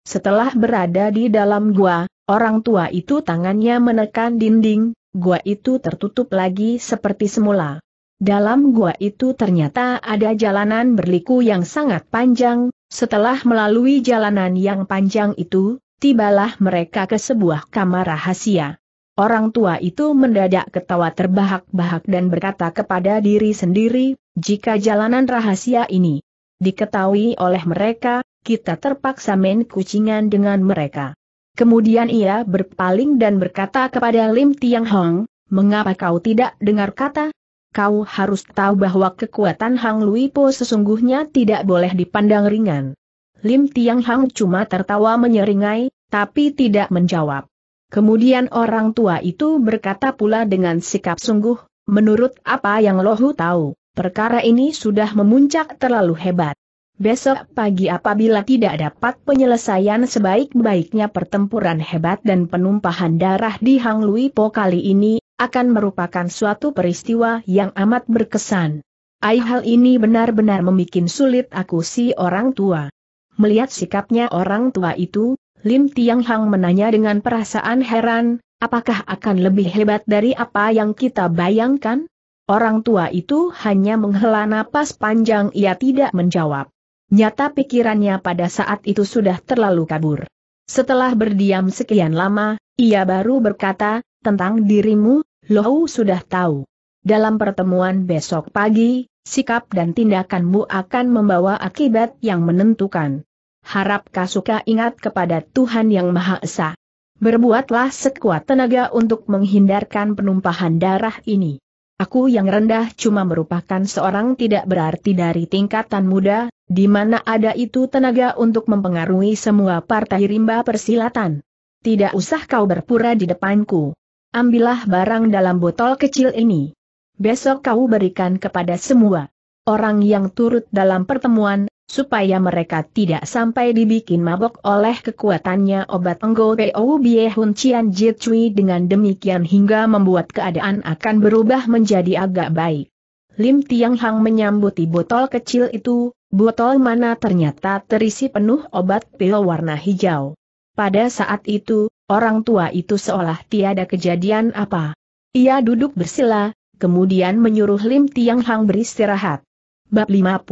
S1: Setelah berada di dalam gua, orang tua itu tangannya menekan dinding, gua itu tertutup lagi seperti semula. Dalam gua itu ternyata ada jalanan berliku yang sangat panjang, setelah melalui jalanan yang panjang itu, tibalah mereka ke sebuah kamar rahasia. Orang tua itu mendadak ketawa terbahak-bahak dan berkata kepada diri sendiri, jika jalanan rahasia ini diketahui oleh mereka, kita terpaksa main kucingan dengan mereka. Kemudian ia berpaling dan berkata kepada Lim Tiang Hong, mengapa kau tidak dengar kata? Kau harus tahu bahwa kekuatan Hang Luipo sesungguhnya tidak boleh dipandang ringan. Lim Tiang Hong cuma tertawa menyeringai, tapi tidak menjawab. Kemudian orang tua itu berkata pula dengan sikap sungguh, menurut apa yang Lohu tahu, perkara ini sudah memuncak terlalu hebat. Besok pagi apabila tidak dapat penyelesaian sebaik-baiknya pertempuran hebat dan penumpahan darah di Hang Lui kali ini, akan merupakan suatu peristiwa yang amat berkesan. Ai hal ini benar-benar membuat sulit aku si orang tua. Melihat sikapnya orang tua itu, Lim Tiang Hang menanya dengan perasaan heran, apakah akan lebih hebat dari apa yang kita bayangkan? Orang tua itu hanya menghela napas panjang ia tidak menjawab. Nyata pikirannya pada saat itu sudah terlalu kabur. Setelah berdiam sekian lama, ia baru berkata, tentang dirimu, Lou sudah tahu. Dalam pertemuan besok pagi, sikap dan tindakanmu akan membawa akibat yang menentukan harap Kasuka ingat kepada Tuhan Yang Maha Esa. Berbuatlah sekuat tenaga untuk menghindarkan penumpahan darah ini. Aku yang rendah cuma merupakan seorang tidak berarti dari tingkatan muda, di mana ada itu tenaga untuk mempengaruhi semua partai rimba persilatan. Tidak usah kau berpura di depanku. Ambillah barang dalam botol kecil ini. Besok kau berikan kepada semua orang yang turut dalam pertemuan, supaya mereka tidak sampai dibikin mabok oleh kekuatannya obat Enggo Peo Bie Hun Cian Jit Cui dengan demikian hingga membuat keadaan akan berubah menjadi agak baik. Lim Tiang Hang menyambuti botol kecil itu, botol mana ternyata terisi penuh obat pil warna hijau. Pada saat itu, orang tua itu seolah tiada kejadian apa. Ia duduk bersila, kemudian menyuruh Lim Tiang Hang beristirahat. Bab 58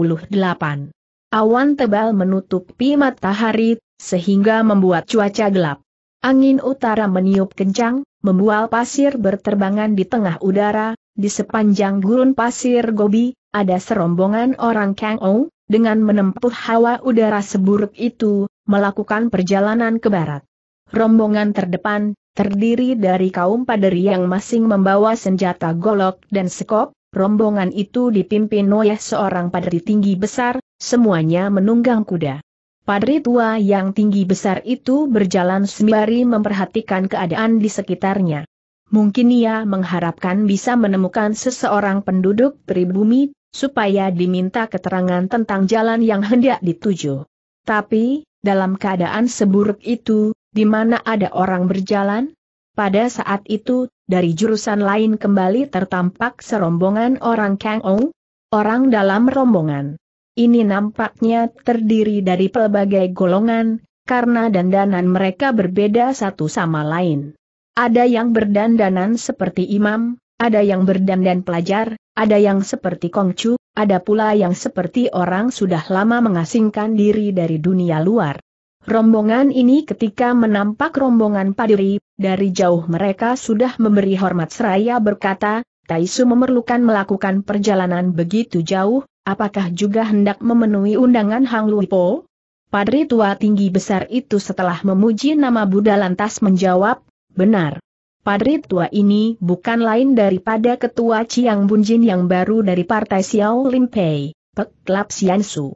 S1: Awan tebal menutupi matahari, sehingga membuat cuaca gelap. Angin utara meniup kencang, membual pasir berterbangan di tengah udara, di sepanjang gurun pasir Gobi, ada serombongan orang Kang Ou, dengan menempuh hawa udara seburuk itu, melakukan perjalanan ke barat. Rombongan terdepan, terdiri dari kaum paderi yang masing membawa senjata golok dan sekop, rombongan itu dipimpin oleh seorang paderi tinggi besar, semuanya menunggang kuda. Padri tua yang tinggi besar itu berjalan sembari memperhatikan keadaan di sekitarnya. Mungkin ia mengharapkan bisa menemukan seseorang penduduk pribumi, supaya diminta keterangan tentang jalan yang hendak dituju. Tapi, dalam keadaan seburuk itu, di mana ada orang berjalan? Pada saat itu, dari jurusan lain kembali tertampak serombongan orang Kang Ong, orang dalam rombongan. Ini nampaknya terdiri dari pelbagai golongan, karena dandanan mereka berbeda satu sama lain. Ada yang berdandanan seperti imam, ada yang berdandan pelajar, ada yang seperti kongcu, ada pula yang seperti orang sudah lama mengasingkan diri dari dunia luar. Rombongan ini ketika menampak rombongan Padiri, dari jauh mereka sudah memberi hormat seraya berkata, Taisu memerlukan melakukan perjalanan begitu jauh, Apakah juga hendak memenuhi undangan Hang Luipo? Padri tua tinggi besar itu setelah memuji nama Buddha lantas menjawab, benar. Padri tua ini bukan lain daripada ketua Chiang Bunjin yang baru dari partai Xiao Lim Pei, Pek Lap Siansu.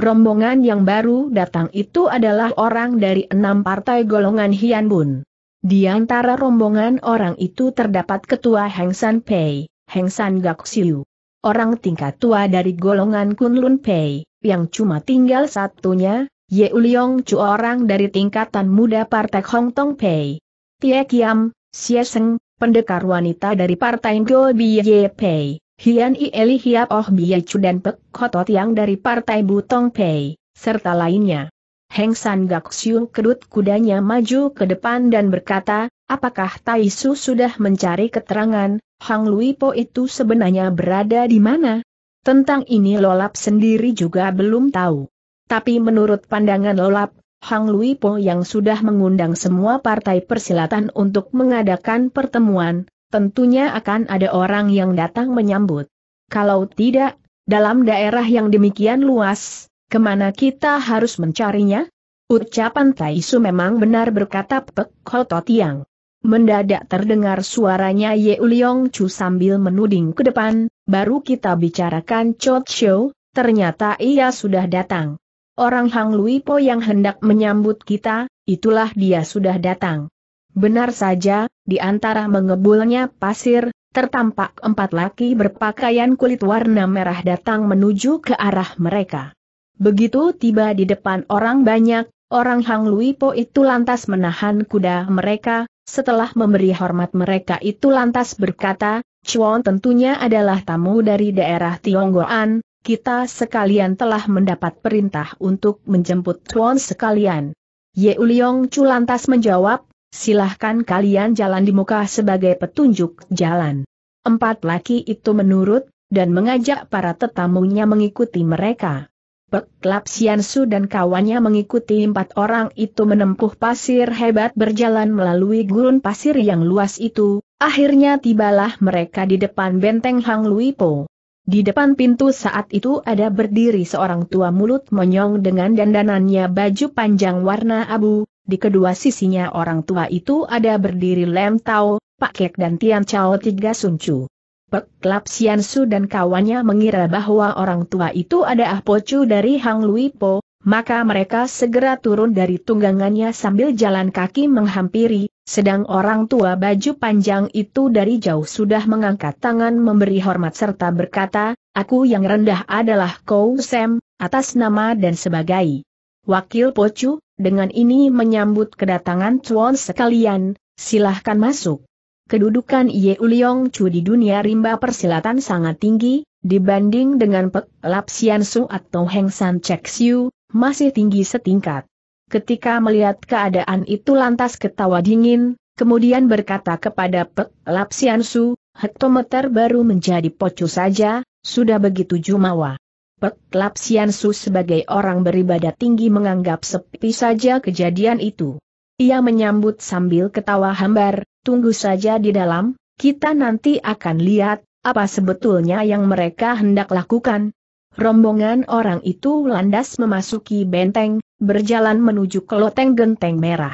S1: Rombongan yang baru datang itu adalah orang dari enam partai golongan Hian Bun. Di antara rombongan orang itu terdapat ketua Heng San Pei, Heng San Gak Siu orang tingkat tua dari golongan Kunlun Pei, yang cuma tinggal satunya, Ye Uliong Chu orang dari tingkatan muda Partai Hong Tong Pei. Tie Kiam, Xie Seng, pendekar wanita dari Partai Go Ye Pei, Hian I Eli Hiap Oh Chu dan Pek Kotot yang dari Partai Butong Pei, serta lainnya. Heng San Gak Siu kedut kudanya maju ke depan dan berkata, Apakah Tai Su sudah mencari keterangan, Hang Lui Po itu sebenarnya berada di mana? Tentang ini Lolap sendiri juga belum tahu. Tapi menurut pandangan Lolap, Hang Lui Po yang sudah mengundang semua partai persilatan untuk mengadakan pertemuan, tentunya akan ada orang yang datang menyambut. Kalau tidak, dalam daerah yang demikian luas, kemana kita harus mencarinya? Ucapan Tai memang benar berkata Pek Koto Tiang. Mendadak terdengar suaranya Ye Uliong Chu sambil menuding ke depan, baru kita bicarakan Chot Show, ternyata ia sudah datang. Orang Hang Lui Po yang hendak menyambut kita, itulah dia sudah datang. Benar saja, di antara mengebulnya pasir, tertampak empat laki berpakaian kulit warna merah datang menuju ke arah mereka. Begitu tiba di depan orang banyak, orang Hang Lui Po itu lantas menahan kuda mereka, setelah memberi hormat mereka itu lantas berkata, Chuan tentunya adalah tamu dari daerah Tionggoan, kita sekalian telah mendapat perintah untuk menjemput Chuan sekalian. Ye Uliong Chu lantas menjawab, silahkan kalian jalan di muka sebagai petunjuk jalan. Empat laki itu menurut, dan mengajak para tetamunya mengikuti mereka. Pek Lap Su dan kawannya mengikuti empat orang itu menempuh pasir hebat berjalan melalui gurun pasir yang luas itu, akhirnya tibalah mereka di depan benteng Hang Lui Po. Di depan pintu saat itu ada berdiri seorang tua mulut monyong dengan dandanannya baju panjang warna abu, di kedua sisinya orang tua itu ada berdiri Lem Tao, Pak Kek dan Tian Chao Tiga Suncu. Pek Lap Sian Su dan kawannya mengira bahwa orang tua itu ada Ah Pocu dari Hang Lui Po, maka mereka segera turun dari tunggangannya sambil jalan kaki menghampiri, sedang orang tua baju panjang itu dari jauh sudah mengangkat tangan memberi hormat serta berkata, aku yang rendah adalah Kou Sem atas nama dan sebagai wakil Pocu, dengan ini menyambut kedatangan Chuan sekalian, silahkan masuk kedudukan Ye Uliong Chu di dunia rimba persilatan sangat tinggi, dibanding dengan Pek Lap Sian Su atau Heng San Chek Siu, masih tinggi setingkat. Ketika melihat keadaan itu lantas ketawa dingin, kemudian berkata kepada Pek Lap Sian Su, hektometer baru menjadi pocu saja, sudah begitu jumawa. Pek Lap Sian Su sebagai orang beribadah tinggi menganggap sepi saja kejadian itu. Ia menyambut sambil ketawa hambar, tunggu saja di dalam, kita nanti akan lihat, apa sebetulnya yang mereka hendak lakukan. Rombongan orang itu landas memasuki benteng, berjalan menuju ke loteng genteng merah.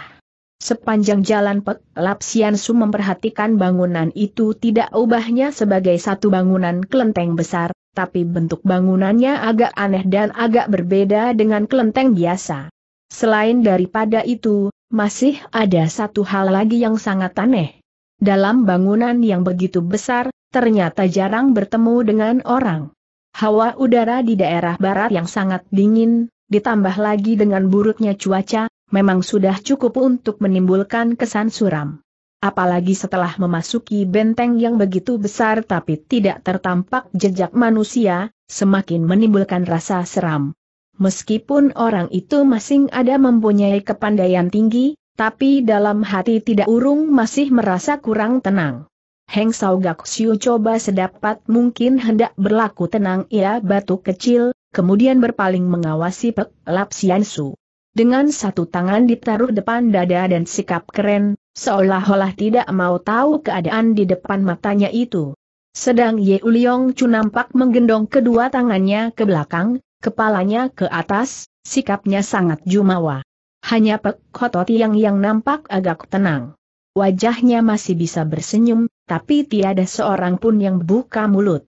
S1: Sepanjang jalan Pek Lap su memperhatikan bangunan itu tidak ubahnya sebagai satu bangunan kelenteng besar, tapi bentuk bangunannya agak aneh dan agak berbeda dengan kelenteng biasa. Selain daripada itu, masih ada satu hal lagi yang sangat aneh. Dalam bangunan yang begitu besar, ternyata jarang bertemu dengan orang. Hawa udara di daerah barat yang sangat dingin, ditambah lagi dengan buruknya cuaca, memang sudah cukup untuk menimbulkan kesan suram. Apalagi setelah memasuki benteng yang begitu besar tapi tidak tertampak jejak manusia, semakin menimbulkan rasa seram. Meskipun orang itu masing ada mempunyai kepandaian tinggi, tapi dalam hati tidak urung masih merasa kurang tenang. Heng Sao Siu coba sedapat mungkin hendak berlaku tenang ia batu kecil, kemudian berpaling mengawasi Pek Lap Sian Su. Dengan satu tangan ditaruh depan dada dan sikap keren, seolah-olah tidak mau tahu keadaan di depan matanya itu. Sedang Ye Uliong Chu nampak menggendong kedua tangannya ke belakang, kepalanya ke atas, sikapnya sangat jumawa. Hanya Pek tiang yang yang nampak agak tenang. Wajahnya masih bisa bersenyum, tapi tiada seorang pun yang buka mulut.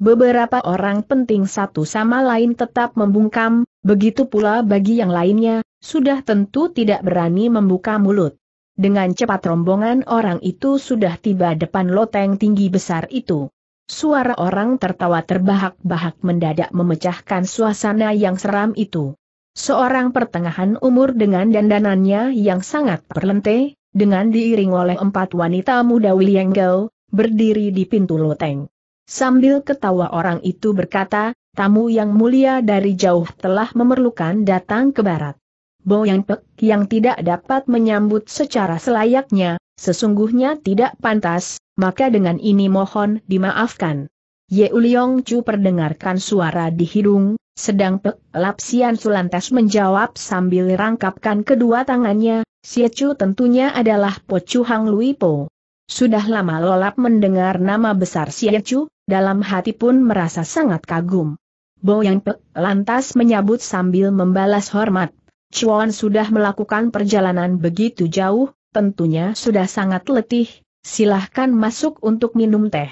S1: Beberapa orang penting satu sama lain tetap membungkam, begitu pula bagi yang lainnya, sudah tentu tidak berani membuka mulut. Dengan cepat rombongan orang itu sudah tiba depan loteng tinggi besar itu. Suara orang tertawa terbahak-bahak mendadak memecahkan suasana yang seram itu. Seorang pertengahan umur dengan dandanannya yang sangat perlente, dengan diiring oleh empat wanita muda wilianggau, berdiri di pintu loteng. Sambil ketawa orang itu berkata, tamu yang mulia dari jauh telah memerlukan datang ke barat. Boyang Pek yang tidak dapat menyambut secara selayaknya, sesungguhnya tidak pantas, maka dengan ini mohon dimaafkan. Ye Uliong Chu perdengarkan suara di hidung, sedang Pek Lapsian Sulantes menjawab sambil rangkapkan kedua tangannya, Siacu Chu tentunya adalah Po Chu Hang Lui Po. Sudah lama Lolap mendengar nama besar Siacu, Chu, dalam hati pun merasa sangat kagum. Bo Yang Pek lantas menyambut sambil membalas hormat. Chuan sudah melakukan perjalanan begitu jauh, tentunya sudah sangat letih, silahkan masuk untuk minum teh.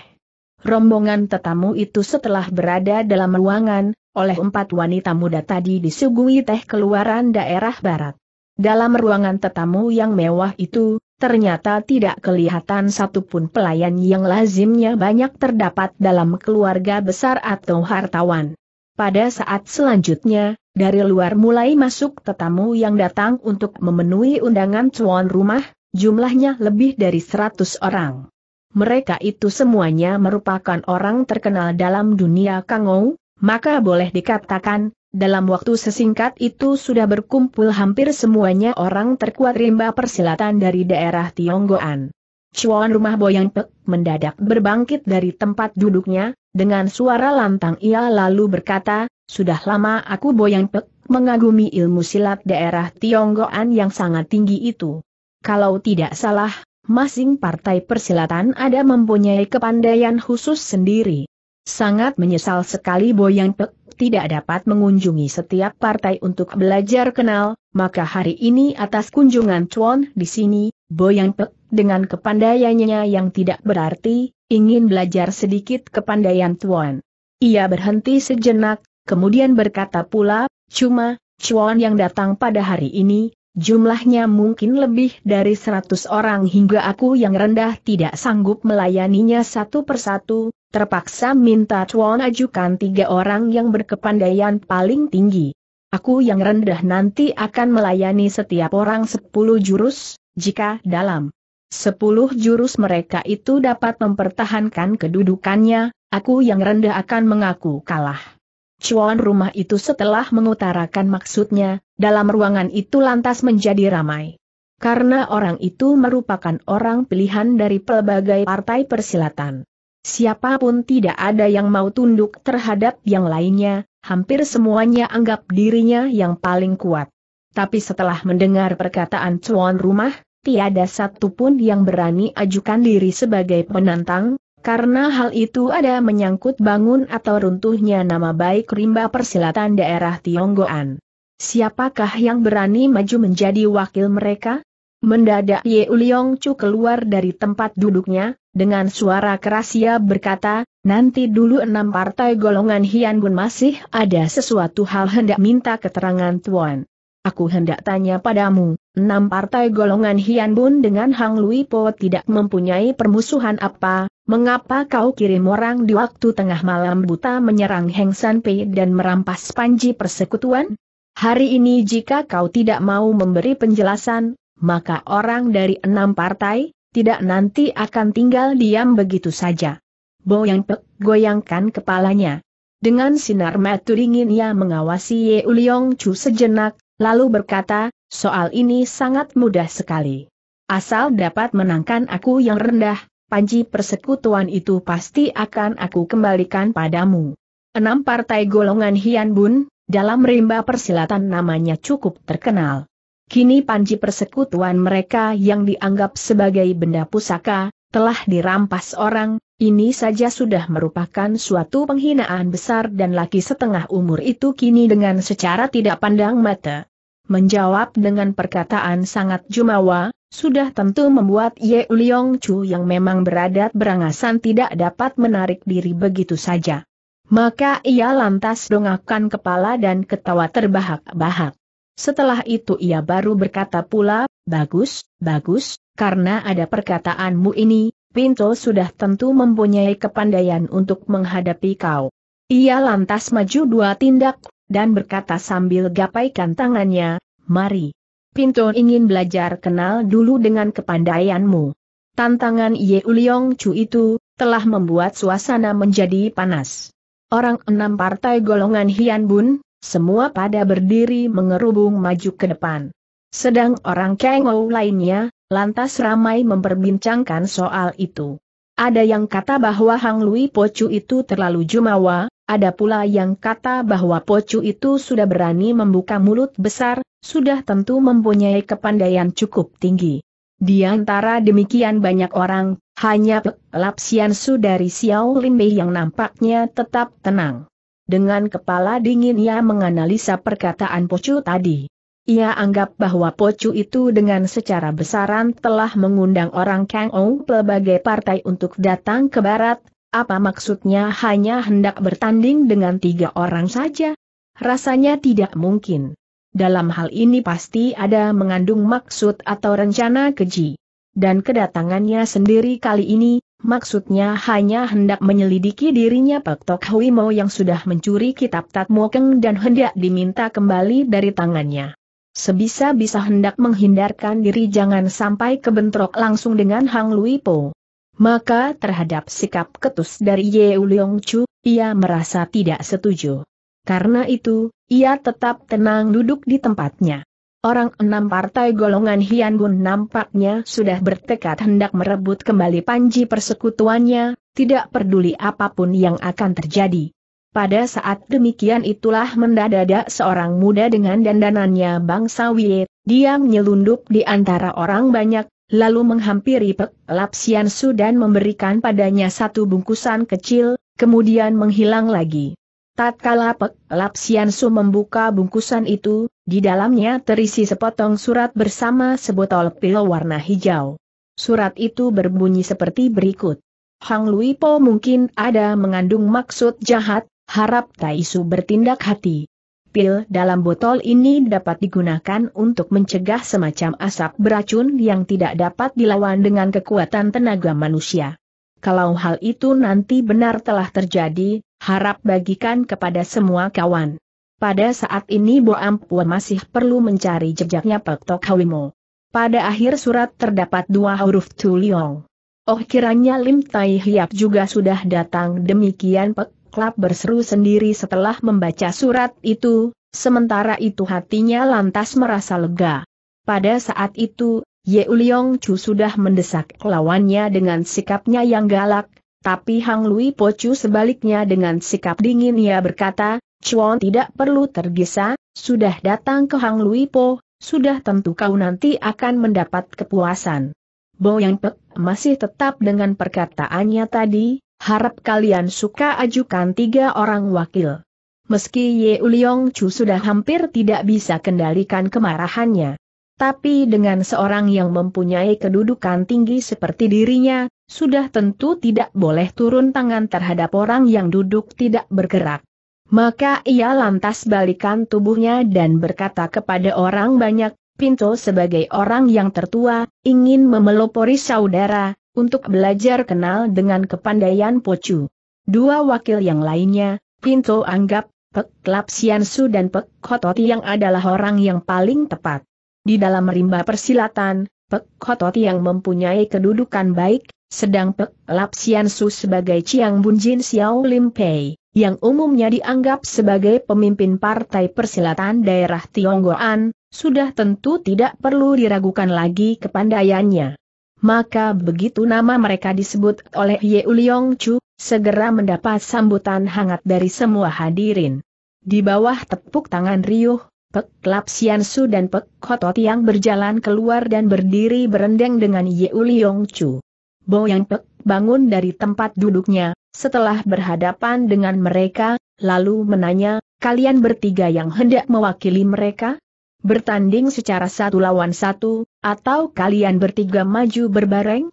S1: Rombongan tetamu itu setelah berada dalam ruangan, oleh empat wanita muda tadi disuguhi teh keluaran daerah barat. Dalam ruangan tetamu yang mewah itu, ternyata tidak kelihatan satupun pelayan yang lazimnya banyak terdapat dalam keluarga besar atau hartawan. Pada saat selanjutnya, dari luar mulai masuk tetamu yang datang untuk memenuhi undangan tuan rumah, Jumlahnya lebih dari 100 orang. Mereka itu semuanya merupakan orang terkenal dalam dunia Kangou, maka boleh dikatakan, dalam waktu sesingkat itu sudah berkumpul hampir semuanya orang terkuat rimba persilatan dari daerah Tionggoan. Cuan rumah Boyang Pek mendadak berbangkit dari tempat duduknya, dengan suara lantang ia lalu berkata, Sudah lama aku Boyang Pek mengagumi ilmu silat daerah Tionggoan yang sangat tinggi itu. Kalau tidak salah, masing partai persilatan ada mempunyai kepandaian khusus sendiri. Sangat menyesal sekali Boyang Pek tidak dapat mengunjungi setiap partai untuk belajar kenal, maka hari ini atas kunjungan Chuan di sini, Boyang Pek dengan kepandaiannya yang tidak berarti, ingin belajar sedikit kepandaian Chuan. Ia berhenti sejenak, kemudian berkata pula, cuma, Chuan yang datang pada hari ini, Jumlahnya mungkin lebih dari seratus orang hingga aku yang rendah tidak sanggup melayaninya satu persatu, terpaksa minta Chuan ajukan tiga orang yang berkepandaian paling tinggi. Aku yang rendah nanti akan melayani setiap orang sepuluh jurus, jika dalam sepuluh jurus mereka itu dapat mempertahankan kedudukannya, aku yang rendah akan mengaku kalah. Cuan rumah itu setelah mengutarakan maksudnya, dalam ruangan itu lantas menjadi ramai. Karena orang itu merupakan orang pilihan dari pelbagai partai persilatan. Siapapun tidak ada yang mau tunduk terhadap yang lainnya, hampir semuanya anggap dirinya yang paling kuat. Tapi setelah mendengar perkataan cuan rumah, tiada satupun yang berani ajukan diri sebagai penantang, karena hal itu ada menyangkut bangun atau runtuhnya nama baik rimba persilatan daerah Tionggoan. Siapakah yang berani maju menjadi wakil mereka? Mendadak Ye Uliong Chu keluar dari tempat duduknya, dengan suara keras ia berkata, nanti dulu enam partai golongan Hian Bun masih ada sesuatu hal hendak minta keterangan Tuan aku hendak tanya padamu, enam partai golongan Hian Bun dengan Hang Lui Po tidak mempunyai permusuhan apa, mengapa kau kirim orang di waktu tengah malam buta menyerang Heng San Pei dan merampas panji persekutuan? Hari ini jika kau tidak mau memberi penjelasan, maka orang dari enam partai, tidak nanti akan tinggal diam begitu saja. Bo Yang Pek goyangkan kepalanya. Dengan sinar mata dingin ia mengawasi Ye Uliong Chu sejenak, Lalu berkata, soal ini sangat mudah sekali. Asal dapat menangkan aku yang rendah, panji persekutuan itu pasti akan aku kembalikan padamu. Enam partai golongan Hian Bun, dalam rimba persilatan namanya cukup terkenal. Kini panji persekutuan mereka yang dianggap sebagai benda pusaka, telah dirampas orang, ini saja sudah merupakan suatu penghinaan besar dan laki setengah umur itu kini dengan secara tidak pandang mata. Menjawab dengan perkataan sangat jumawa, sudah tentu membuat Ye Uliong Chu yang memang beradat berangasan tidak dapat menarik diri begitu saja. Maka ia lantas dongakkan kepala dan ketawa terbahak-bahak. Setelah itu ia baru berkata pula, bagus, bagus, karena ada perkataanmu ini, Pinto sudah tentu mempunyai kepandaian untuk menghadapi kau. Ia lantas maju dua tindak, dan berkata sambil gapaikan tangannya, mari. Pinto ingin belajar kenal dulu dengan kepandaianmu. Tantangan Ye Uliong Chu itu, telah membuat suasana menjadi panas. Orang enam partai golongan Hian Bun, semua pada berdiri mengerubung maju ke depan. Sedang orang Kengou lainnya, Lantas ramai memperbincangkan soal itu. Ada yang kata bahwa Hang Lui Pocu itu terlalu jumawa, ada pula yang kata bahwa Pocu itu sudah berani membuka mulut besar, sudah tentu mempunyai kepandaian cukup tinggi. Di antara demikian banyak orang, hanya Lapsian Su dari Xiao Limbe yang nampaknya tetap tenang. Dengan kepala dingin ia menganalisa perkataan Pocu tadi. Ia anggap bahwa Pocu itu dengan secara besaran telah mengundang orang Kang Ong pelbagai partai untuk datang ke barat, apa maksudnya hanya hendak bertanding dengan tiga orang saja? Rasanya tidak mungkin. Dalam hal ini pasti ada mengandung maksud atau rencana keji. Dan kedatangannya sendiri kali ini, Maksudnya hanya hendak menyelidiki dirinya Pak Tok Huimo yang sudah mencuri kitab Tatmokeng dan hendak diminta kembali dari tangannya sebisa-bisa hendak menghindarkan diri jangan sampai kebentrok langsung dengan Hang Luipo. Maka terhadap sikap ketus dari Ye Uliong Chu, ia merasa tidak setuju. Karena itu, ia tetap tenang duduk di tempatnya. Orang enam partai golongan Hian Bun nampaknya sudah bertekad hendak merebut kembali panji persekutuannya, tidak peduli apapun yang akan terjadi. Pada saat demikian itulah mendadak seorang muda dengan dandanannya bangsa Wie, dia menyelundup di antara orang banyak, lalu menghampiri Pek Lap Su dan memberikan padanya satu bungkusan kecil, kemudian menghilang lagi. Tatkala Pek Lap Su membuka bungkusan itu, di dalamnya terisi sepotong surat bersama sebotol pil warna hijau. Surat itu berbunyi seperti berikut. Hang Lui Po mungkin ada mengandung maksud jahat, Harap Taisu bertindak hati. Pil dalam botol ini dapat digunakan untuk mencegah semacam asap beracun yang tidak dapat dilawan dengan kekuatan tenaga manusia. Kalau hal itu nanti benar telah terjadi, harap bagikan kepada semua kawan. Pada saat ini Bo Ampua masih perlu mencari jejaknya Pek Tok Hawimo. Pada akhir surat terdapat dua huruf Tuliong. Oh kiranya Lim Tai Hiap juga sudah datang demikian Pek Klap berseru sendiri setelah membaca surat itu, sementara itu hatinya lantas merasa lega. Pada saat itu, Ye Uliong Chu sudah mendesak lawannya dengan sikapnya yang galak, tapi Hang Lui Po Chu sebaliknya dengan sikap dingin ia berkata, Chuan tidak perlu tergesa, sudah datang ke Hang Lui Po, sudah tentu kau nanti akan mendapat kepuasan. Bo Yang Pek masih tetap dengan perkataannya tadi, Harap kalian suka ajukan tiga orang wakil. Meski Ye Uliong Chu sudah hampir tidak bisa kendalikan kemarahannya. Tapi dengan seorang yang mempunyai kedudukan tinggi seperti dirinya, sudah tentu tidak boleh turun tangan terhadap orang yang duduk tidak bergerak. Maka ia lantas balikan tubuhnya dan berkata kepada orang banyak, Pinto sebagai orang yang tertua, ingin memelopori saudara, untuk belajar kenal dengan kepandaian Pocu. Dua wakil yang lainnya, Pinto anggap, Pek Siansu dan Pek Kototi yang adalah orang yang paling tepat. Di dalam rimba persilatan, Pek Kototi yang mempunyai kedudukan baik, sedang Pek Siansu sebagai Chiang Bunjin Xiao Lim Pei, yang umumnya dianggap sebagai pemimpin partai persilatan daerah Tionggoan, sudah tentu tidak perlu diragukan lagi kepandaiannya maka begitu nama mereka disebut oleh Ye Uliong Chu, segera mendapat sambutan hangat dari semua hadirin. Di bawah tepuk tangan riuh, Pek Lap Sian Su dan Pek Kotot yang berjalan keluar dan berdiri berendeng dengan Ye Uliong Chu. Bo Yang Pek bangun dari tempat duduknya, setelah berhadapan dengan mereka, lalu menanya, kalian bertiga yang hendak mewakili mereka? Bertanding secara satu lawan satu, atau kalian bertiga maju berbareng?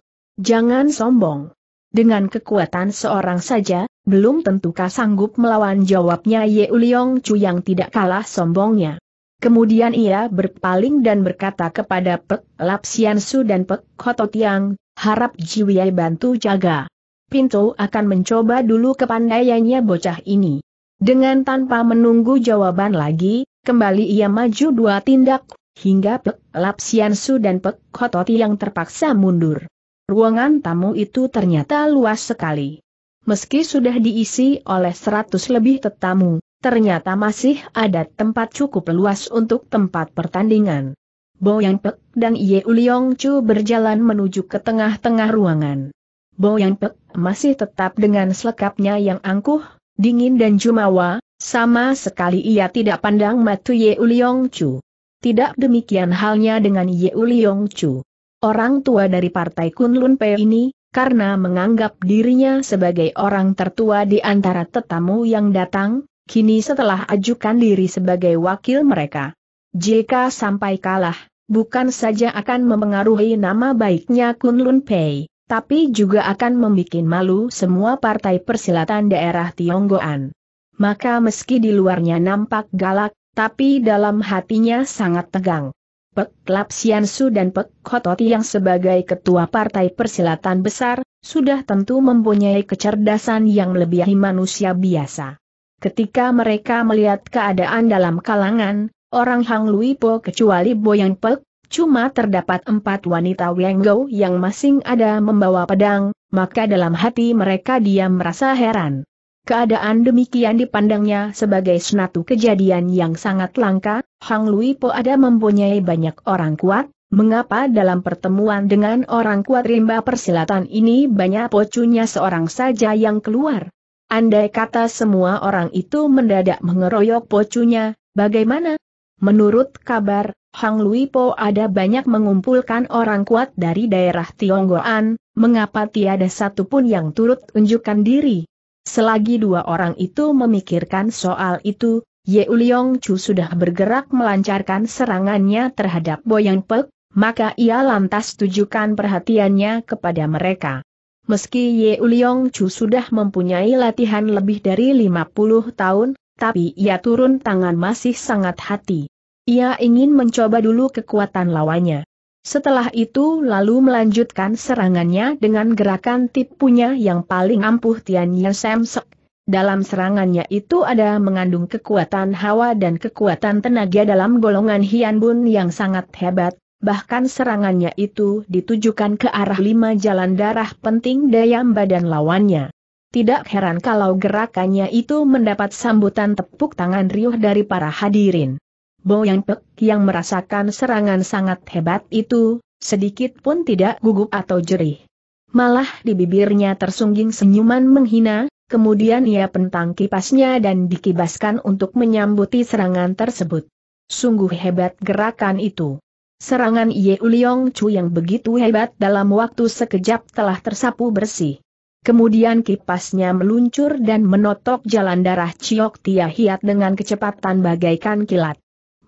S1: Jangan sombong. Dengan kekuatan seorang saja, belum tentukah sanggup melawan jawabnya Ye Uliong Chu yang tidak kalah sombongnya. Kemudian ia berpaling dan berkata kepada Pek Lapsian Su dan Pek Tiang, harap Jiwei bantu jaga. Pinto akan mencoba dulu kepandaiannya bocah ini. Dengan tanpa menunggu jawaban lagi, Kembali ia maju dua tindak, hingga Pek Lapsiansu dan Pek Kototi yang terpaksa mundur. Ruangan tamu itu ternyata luas sekali. Meski sudah diisi oleh seratus lebih tetamu, ternyata masih ada tempat cukup luas untuk tempat pertandingan. Boyang Pek dan Ye Uliong Chu berjalan menuju ke tengah-tengah ruangan. Boyang Pek masih tetap dengan selekapnya yang angkuh, dingin dan jumawa, sama sekali ia tidak pandang matu Ye Uliong Chu. Tidak demikian halnya dengan Ye Uliong Chu. Orang tua dari partai Kunlun Pei ini, karena menganggap dirinya sebagai orang tertua di antara tetamu yang datang, kini setelah ajukan diri sebagai wakil mereka. Jika sampai kalah, bukan saja akan mempengaruhi nama baiknya Kunlun Pei, tapi juga akan membuat malu semua partai persilatan daerah Tionggoan. Maka meski di luarnya nampak galak, tapi dalam hatinya sangat tegang. Pek Su dan Pek Kototi yang sebagai ketua partai persilatan besar, sudah tentu mempunyai kecerdasan yang melebihi manusia biasa. Ketika mereka melihat keadaan dalam kalangan, orang Hang Lui Po kecuali Boyan Pek, cuma terdapat empat wanita Wenggo yang masing ada membawa pedang, maka dalam hati mereka diam merasa heran. Keadaan demikian dipandangnya sebagai senatu kejadian yang sangat langka, Hang Lui Po ada mempunyai banyak orang kuat, mengapa dalam pertemuan dengan orang kuat rimba persilatan ini banyak pocunya seorang saja yang keluar? Andai kata semua orang itu mendadak mengeroyok pocunya, bagaimana? Menurut kabar, Hang Lui Po ada banyak mengumpulkan orang kuat dari daerah Tionggoan, mengapa tiada satupun yang turut unjukkan diri? Selagi dua orang itu memikirkan soal itu, Ye Uliong Chu sudah bergerak melancarkan serangannya terhadap Boyang Pek, maka ia lantas tujukan perhatiannya kepada mereka. Meski Ye Uliong Chu sudah mempunyai latihan lebih dari 50 tahun, tapi ia turun tangan masih sangat hati. Ia ingin mencoba dulu kekuatan lawannya. Setelah itu lalu melanjutkan serangannya dengan gerakan tipunya yang paling ampuh Tian Yan Sek. Dalam serangannya itu ada mengandung kekuatan hawa dan kekuatan tenaga dalam golongan Hian Bun yang sangat hebat, bahkan serangannya itu ditujukan ke arah lima jalan darah penting daya badan lawannya. Tidak heran kalau gerakannya itu mendapat sambutan tepuk tangan riuh dari para hadirin. Bo yang Pek yang merasakan serangan sangat hebat itu, sedikit pun tidak gugup atau jerih. Malah di bibirnya tersungging senyuman menghina, kemudian ia pentang kipasnya dan dikibaskan untuk menyambuti serangan tersebut. Sungguh hebat gerakan itu. Serangan Ye Uliong Chu yang begitu hebat dalam waktu sekejap telah tersapu bersih. Kemudian kipasnya meluncur dan menotok jalan darah Ciok Tia Hiat dengan kecepatan bagaikan kilat.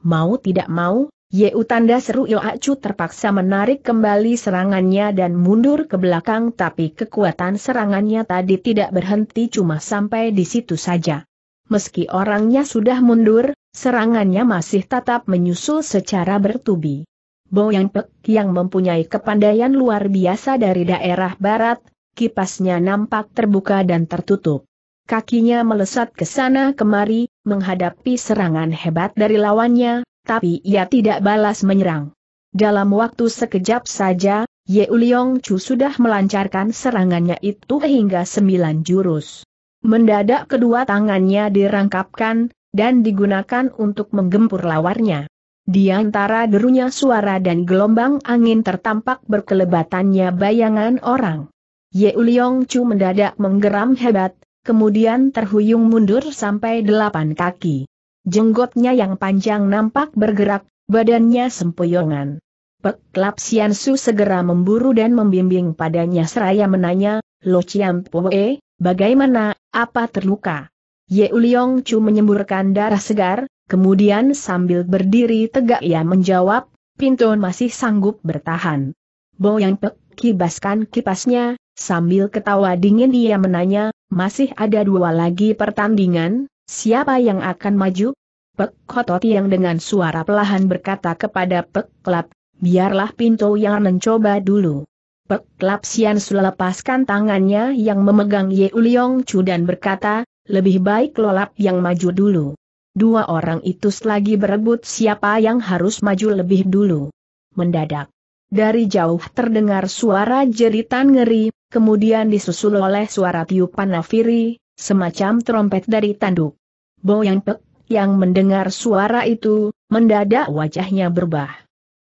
S1: Mau tidak mau, Yeu tanda seru Yoacu terpaksa menarik kembali serangannya dan mundur ke belakang tapi kekuatan serangannya tadi tidak berhenti cuma sampai di situ saja. Meski orangnya sudah mundur, serangannya masih tetap menyusul secara bertubi. Bo Yang Pek yang mempunyai kepandaian luar biasa dari daerah barat, kipasnya nampak terbuka dan tertutup. Kakinya melesat ke sana kemari, menghadapi serangan hebat dari lawannya, tapi ia tidak balas menyerang. Dalam waktu sekejap saja, Ye Uliong Chu sudah melancarkan serangannya itu hingga sembilan jurus. Mendadak kedua tangannya dirangkapkan, dan digunakan untuk menggempur lawannya. Di antara derunya suara dan gelombang angin tertampak berkelebatannya bayangan orang. Ye Uliong Chu mendadak menggeram hebat, kemudian terhuyung mundur sampai delapan kaki. Jenggotnya yang panjang nampak bergerak, badannya sempoyongan. Pek Lap Su segera memburu dan membimbing padanya seraya menanya, Lo Chiam Poe, bagaimana, apa terluka? Ye Uliong Chu menyemburkan darah segar, kemudian sambil berdiri tegak ia menjawab, pintu masih sanggup bertahan. Bo Yang Pek kibaskan kipasnya, Sambil ketawa dingin ia menanya, masih ada dua lagi pertandingan, siapa yang akan maju? Pek Kotot yang dengan suara pelahan berkata kepada Pek Klap, biarlah Pinto yang mencoba dulu. Pek Klap Sian lepaskan tangannya yang memegang Ye Uliong Chu dan berkata, lebih baik Lolap yang maju dulu. Dua orang itu lagi berebut siapa yang harus maju lebih dulu. Mendadak. Dari jauh terdengar suara jeritan ngeri, kemudian disusul oleh suara tiupan nafiri, semacam trompet dari tanduk. Bo Yang Pek, yang mendengar suara itu, mendadak wajahnya berubah.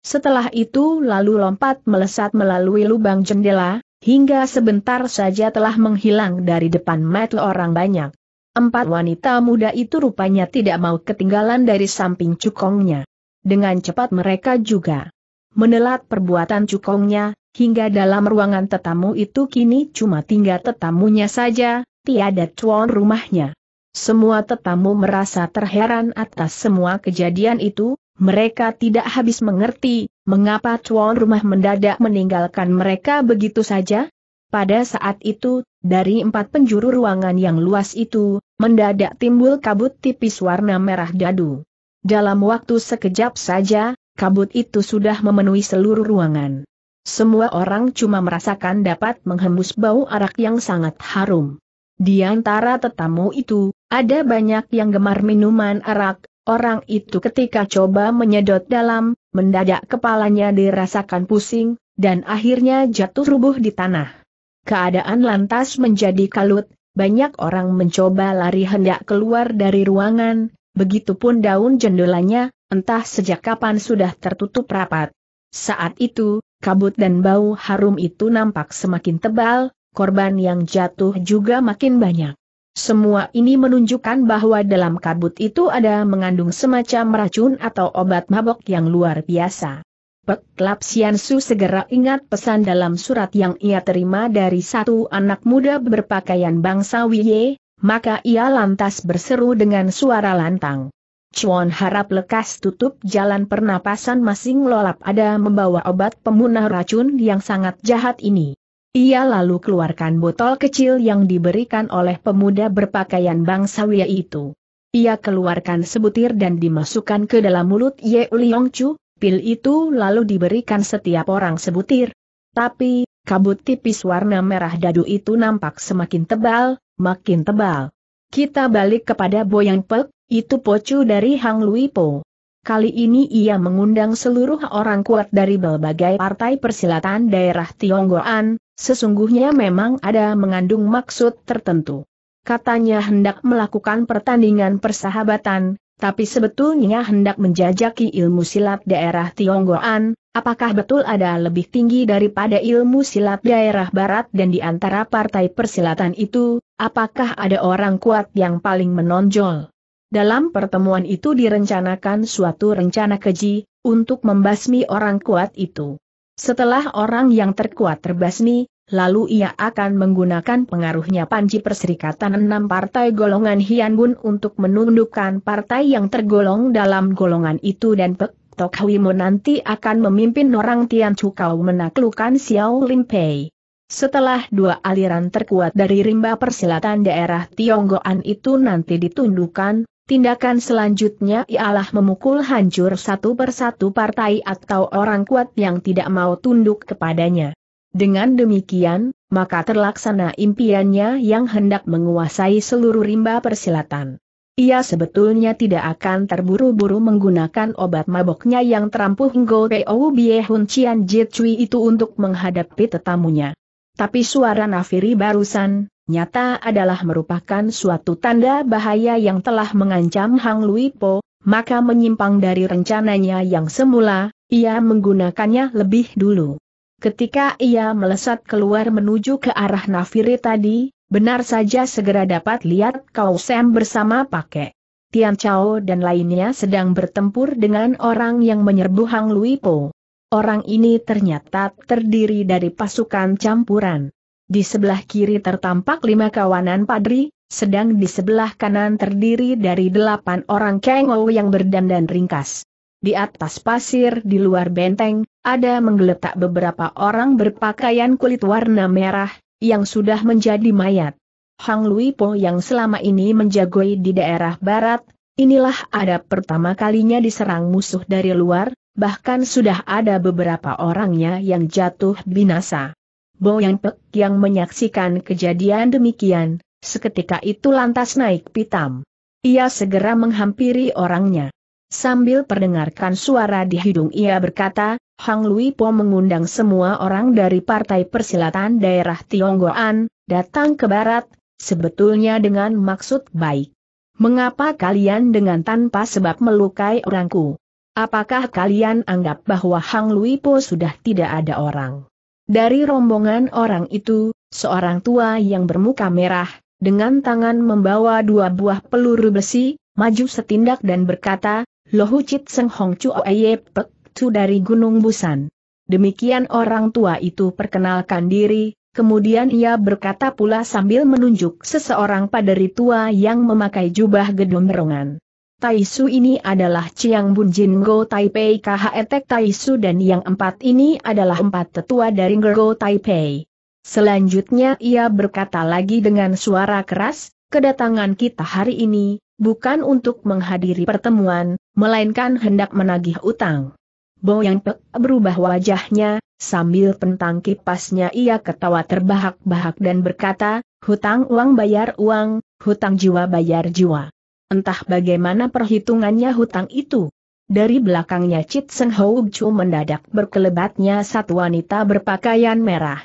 S1: Setelah itu lalu lompat melesat melalui lubang jendela, hingga sebentar saja telah menghilang dari depan mata orang banyak. Empat wanita muda itu rupanya tidak mau ketinggalan dari samping cukongnya. Dengan cepat mereka juga menelat perbuatan cukongnya, hingga dalam ruangan tetamu itu kini cuma tinggal tetamunya saja, tiada tuan rumahnya. Semua tetamu merasa terheran atas semua kejadian itu, mereka tidak habis mengerti, mengapa tuan rumah mendadak meninggalkan mereka begitu saja? Pada saat itu, dari empat penjuru ruangan yang luas itu, mendadak timbul kabut tipis warna merah dadu. Dalam waktu sekejap saja, kabut itu sudah memenuhi seluruh ruangan. Semua orang cuma merasakan dapat menghembus bau arak yang sangat harum. Di antara tetamu itu, ada banyak yang gemar minuman arak, orang itu ketika coba menyedot dalam, mendadak kepalanya dirasakan pusing, dan akhirnya jatuh rubuh di tanah. Keadaan lantas menjadi kalut, banyak orang mencoba lari hendak keluar dari ruangan, begitupun daun jendelanya, entah sejak kapan sudah tertutup rapat. Saat itu, kabut dan bau harum itu nampak semakin tebal, korban yang jatuh juga makin banyak. Semua ini menunjukkan bahwa dalam kabut itu ada mengandung semacam racun atau obat mabok yang luar biasa. Pek Lap segera ingat pesan dalam surat yang ia terima dari satu anak muda berpakaian bangsa Wiye, maka ia lantas berseru dengan suara lantang. Chuan harap lekas tutup jalan pernapasan masing lolap ada membawa obat pemunah racun yang sangat jahat ini. Ia lalu keluarkan botol kecil yang diberikan oleh pemuda berpakaian bangsawi itu. Ia keluarkan sebutir dan dimasukkan ke dalam mulut Ye Liong Chu, pil itu lalu diberikan setiap orang sebutir. Tapi, kabut tipis warna merah dadu itu nampak semakin tebal, makin tebal. Kita balik kepada Boyang Pek, itu Pocu dari Hang Luipo. Kali ini ia mengundang seluruh orang kuat dari berbagai partai persilatan daerah Tionggoan, sesungguhnya memang ada mengandung maksud tertentu. Katanya hendak melakukan pertandingan persahabatan, tapi sebetulnya hendak menjajaki ilmu silat daerah Tionggoan, apakah betul ada lebih tinggi daripada ilmu silat daerah barat dan di antara partai persilatan itu, apakah ada orang kuat yang paling menonjol? Dalam pertemuan itu direncanakan suatu rencana keji, untuk membasmi orang kuat itu. Setelah orang yang terkuat terbasmi, lalu ia akan menggunakan pengaruhnya Panji Perserikatan enam partai golongan Hian Bun untuk menundukkan partai yang tergolong dalam golongan itu dan Pek Tok nanti akan memimpin orang Tian Chukau menaklukkan Xiao Lim Setelah dua aliran terkuat dari rimba persilatan daerah Tionggoan itu nanti ditundukkan, Tindakan selanjutnya ialah memukul hancur satu persatu partai atau orang kuat yang tidak mau tunduk kepadanya. Dengan demikian, maka terlaksana impiannya yang hendak menguasai seluruh rimba persilatan. Ia sebetulnya tidak akan terburu-buru menggunakan obat maboknya yang terampuh Ngo Peo Bie Hun Cian Jit Cui itu untuk menghadapi tetamunya. Tapi suara Nafiri barusan, nyata adalah merupakan suatu tanda bahaya yang telah mengancam Hang Luipo, maka menyimpang dari rencananya yang semula, ia menggunakannya lebih dulu. Ketika ia melesat keluar menuju ke arah Nafiri tadi, benar saja segera dapat lihat Kau Sam bersama pakai. Tian Chao dan lainnya sedang bertempur dengan orang yang menyerbu Hang Luipo. Orang ini ternyata terdiri dari pasukan campuran. Di sebelah kiri tertampak lima kawanan padri, sedang di sebelah kanan terdiri dari delapan orang kengou yang berdandan ringkas. Di atas pasir di luar benteng, ada menggeletak beberapa orang berpakaian kulit warna merah, yang sudah menjadi mayat. Hang Lui Po yang selama ini menjagoi di daerah barat, inilah ada pertama kalinya diserang musuh dari luar, bahkan sudah ada beberapa orangnya yang jatuh binasa. Bo Yang Pek yang menyaksikan kejadian demikian, seketika itu lantas naik pitam. Ia segera menghampiri orangnya. Sambil perdengarkan suara di hidung ia berkata, Hang Lui Po mengundang semua orang dari Partai Persilatan Daerah Tionggoan, datang ke Barat, sebetulnya dengan maksud baik. Mengapa kalian dengan tanpa sebab melukai orangku? Apakah kalian anggap bahwa Hang Lui Po sudah tidak ada orang? Dari rombongan orang itu, seorang tua yang bermuka merah, dengan tangan membawa dua buah peluru besi, maju setindak dan berkata, Lohucit Seng Hong Chu Oeye Pek Tu dari Gunung Busan. Demikian orang tua itu perkenalkan diri, kemudian ia berkata pula sambil menunjuk seseorang pada ritua yang memakai jubah gedung merongan. Taisu ini adalah Chiang Bun Jin Go Taipei KHETEK e e Taisu dan yang empat ini adalah empat tetua dari Go Taipei. Selanjutnya ia berkata lagi dengan suara keras, kedatangan kita hari ini, bukan untuk menghadiri pertemuan, melainkan hendak menagih utang. Bo Yang Pek berubah wajahnya, sambil pentang kipasnya ia ketawa terbahak-bahak dan berkata, hutang uang bayar uang, hutang jiwa bayar jiwa entah bagaimana perhitungannya hutang itu. Dari belakangnya Chit Seng Hou Chu mendadak berkelebatnya satu wanita berpakaian merah.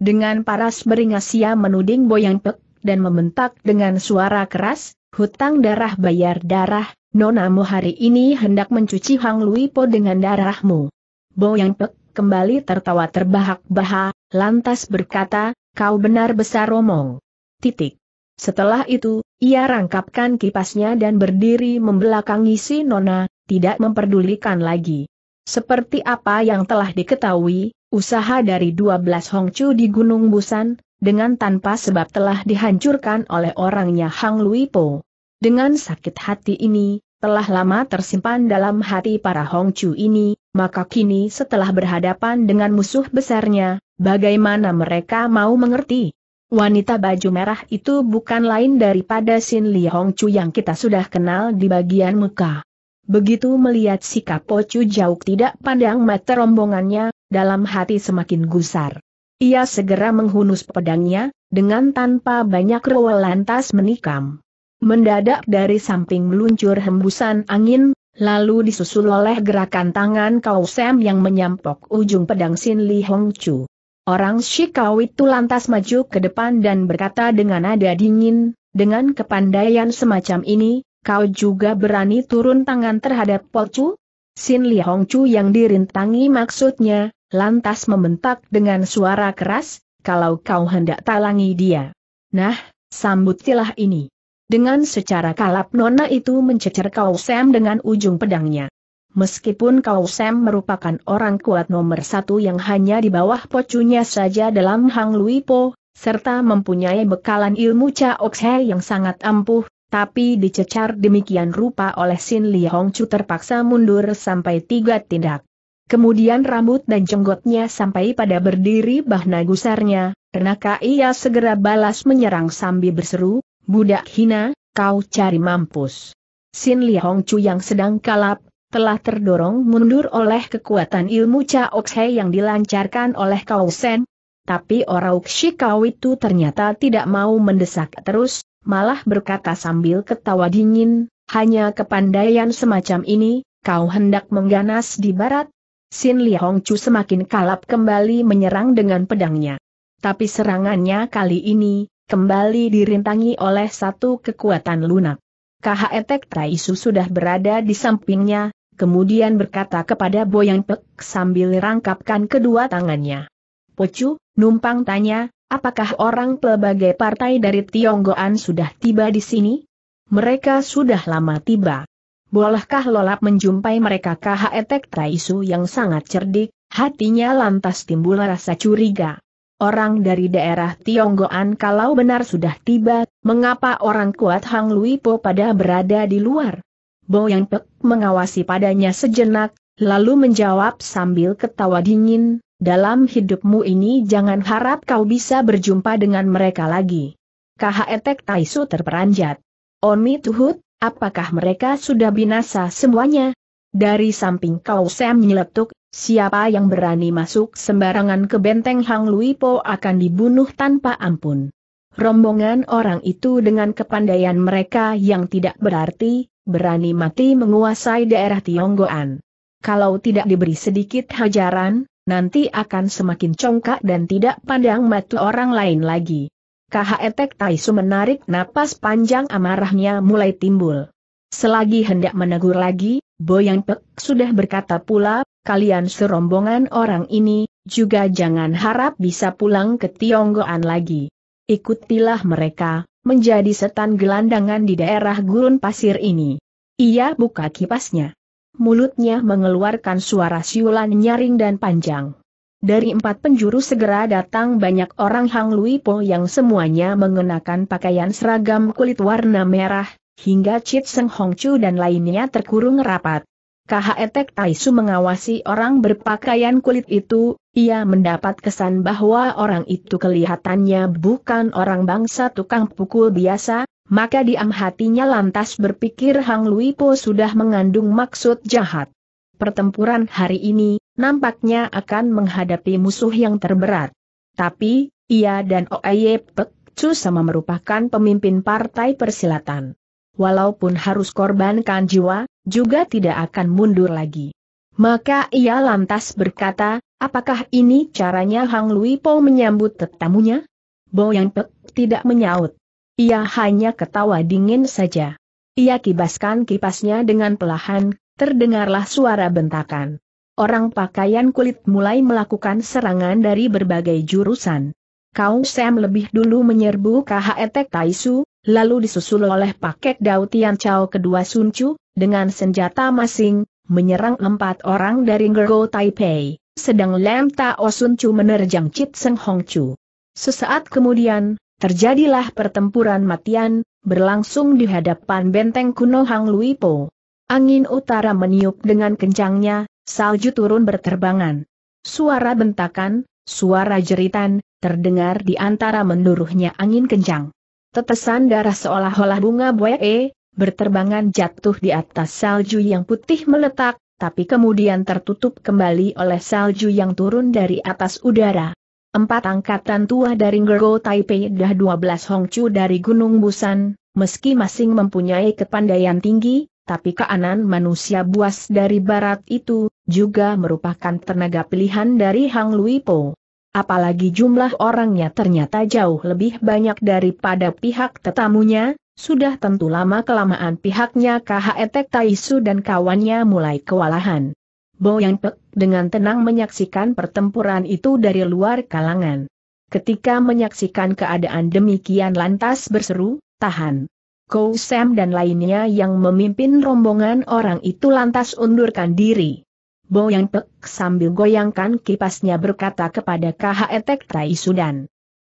S1: Dengan paras beringas ia menuding Boyang Pek, dan membentak dengan suara keras, hutang darah bayar darah, nonamu hari ini hendak mencuci Hang Luipo dengan darahmu. Boyang Pek kembali tertawa terbahak-bahak, lantas berkata, kau benar besar omong. Titik. Setelah itu, ia rangkapkan kipasnya dan berdiri membelakangi si Nona, tidak memperdulikan lagi. Seperti apa yang telah diketahui, usaha dari 12 Hongcu di Gunung Busan, dengan tanpa sebab telah dihancurkan oleh orangnya Hang Luipo. Dengan sakit hati ini, telah lama tersimpan dalam hati para Hongcu ini, maka kini setelah berhadapan dengan musuh besarnya, bagaimana mereka mau mengerti? Wanita baju merah itu bukan lain daripada Sin Li Hong Chu yang kita sudah kenal di bagian muka. Begitu melihat sikap Po Chu jauh tidak pandang mata rombongannya, dalam hati semakin gusar. Ia segera menghunus pedangnya, dengan tanpa banyak rewel lantas menikam. Mendadak dari samping meluncur hembusan angin, lalu disusul oleh gerakan tangan kau Sam yang menyampok ujung pedang Sin Li Hong Chu. Orang Shikau itu lantas maju ke depan dan berkata dengan nada dingin, dengan kepandaian semacam ini, kau juga berani turun tangan terhadap Pocu? Sin Li Hongcu yang dirintangi maksudnya, lantas membentak dengan suara keras, kalau kau hendak talangi dia. Nah, sambutilah ini. Dengan secara kalap nona itu mencecer kau Sam dengan ujung pedangnya. Meskipun Kau Sam merupakan orang kuat nomor satu yang hanya di bawah pocunya saja dalam Hang Lui Po, serta mempunyai bekalan ilmu Cha He yang sangat ampuh, tapi dicecar demikian rupa oleh Sin Li Hong Chu terpaksa mundur sampai tiga tindak. Kemudian rambut dan jenggotnya sampai pada berdiri bahna gusarnya, Renaka ia segera balas menyerang sambil berseru, Budak hina, kau cari mampus. Sin Li Hong Chu yang sedang kalap, telah terdorong mundur oleh kekuatan ilmu Chaok Xie yang dilancarkan oleh Kau Sen. Tapi orang Shikau itu ternyata tidak mau mendesak terus, malah berkata sambil ketawa dingin, hanya kepandaian semacam ini, kau hendak mengganas di barat? Sin Liang Chu semakin kalap kembali menyerang dengan pedangnya. Tapi serangannya kali ini, kembali dirintangi oleh satu kekuatan lunak. KH etek Taisu sudah berada di sampingnya, kemudian berkata kepada Boyang Pek sambil rangkapkan kedua tangannya. Pocu, numpang tanya, apakah orang pelbagai partai dari Tionggoan sudah tiba di sini? Mereka sudah lama tiba. Bolehkah Lolap menjumpai mereka Etek Taisu yang sangat cerdik, hatinya lantas timbul rasa curiga. Orang dari daerah Tionggoan kalau benar sudah tiba, mengapa orang kuat Hang Lui Po pada berada di luar? Boyang Pek mengawasi padanya sejenak, lalu menjawab sambil ketawa dingin, dalam hidupmu ini jangan harap kau bisa berjumpa dengan mereka lagi. Etek e e Taisu terperanjat. Oni Tuhut, apakah mereka sudah binasa semuanya? Dari samping kau Sam nyeletuk, siapa yang berani masuk sembarangan ke benteng Hang Luipo akan dibunuh tanpa ampun. Rombongan orang itu dengan kepandaian mereka yang tidak berarti, berani mati menguasai daerah Tionggoan. Kalau tidak diberi sedikit hajaran, nanti akan semakin congkak dan tidak pandang mata orang lain lagi. Kahetek Taisu menarik napas panjang amarahnya mulai timbul. Selagi hendak menegur lagi, Boyang Pek sudah berkata pula, kalian serombongan orang ini, juga jangan harap bisa pulang ke Tionggoan lagi. Ikutilah mereka, menjadi setan gelandangan di daerah gurun pasir ini. Ia buka kipasnya. Mulutnya mengeluarkan suara siulan nyaring dan panjang. Dari empat penjuru segera datang banyak orang Hang Lui Po yang semuanya mengenakan pakaian seragam kulit warna merah, hingga Chit Seng Hong Chu dan lainnya terkurung rapat. KHETEK e Taisu mengawasi orang berpakaian kulit itu, ia mendapat kesan bahwa orang itu kelihatannya bukan orang bangsa tukang pukul biasa, maka diam hatinya lantas berpikir Hang Luipo sudah mengandung maksud jahat. Pertempuran hari ini, nampaknya akan menghadapi musuh yang terberat. Tapi, ia dan Oeye Pek Chu sama merupakan pemimpin partai persilatan walaupun harus korbankan jiwa, juga tidak akan mundur lagi. Maka ia lantas berkata, apakah ini caranya Hang Lui Po menyambut tetamunya? Bo Yang Pek tidak menyaut. Ia hanya ketawa dingin saja. Ia kibaskan kipasnya dengan pelahan, terdengarlah suara bentakan. Orang pakaian kulit mulai melakukan serangan dari berbagai jurusan. Kau Sam lebih dulu menyerbu KHET Taisu, lalu disusul oleh paket Dao Tian Chao kedua Sun Chu, dengan senjata masing, menyerang empat orang dari Gergo Taipei, sedang Lam Tao Sun Chu menerjang Chit Seng Hong Chu. Sesaat kemudian, terjadilah pertempuran matian, berlangsung di hadapan benteng kuno Hang Lui Po. Angin utara meniup dengan kencangnya, salju turun berterbangan. Suara bentakan, suara jeritan, terdengar di antara menduruhnya angin kencang. Tetesan darah seolah-olah bunga buaye, berterbangan jatuh di atas salju yang putih meletak, tapi kemudian tertutup kembali oleh salju yang turun dari atas udara. Empat angkatan tua dari Gergo Taipei dah 12 Hongchu dari Gunung Busan, meski masing mempunyai kepandaian tinggi, tapi keanan manusia buas dari barat itu, juga merupakan tenaga pilihan dari Hang Lui Po apalagi jumlah orangnya ternyata jauh lebih banyak daripada pihak tetamunya, sudah tentu lama kelamaan pihaknya KHETEK e Taisu dan kawannya mulai kewalahan. Bo Yang Pek dengan tenang menyaksikan pertempuran itu dari luar kalangan. Ketika menyaksikan keadaan demikian lantas berseru, tahan. Kou Sam dan lainnya yang memimpin rombongan orang itu lantas undurkan diri. Boyang Pek sambil goyangkan kipasnya berkata kepada KHETEK e Tai Sudan.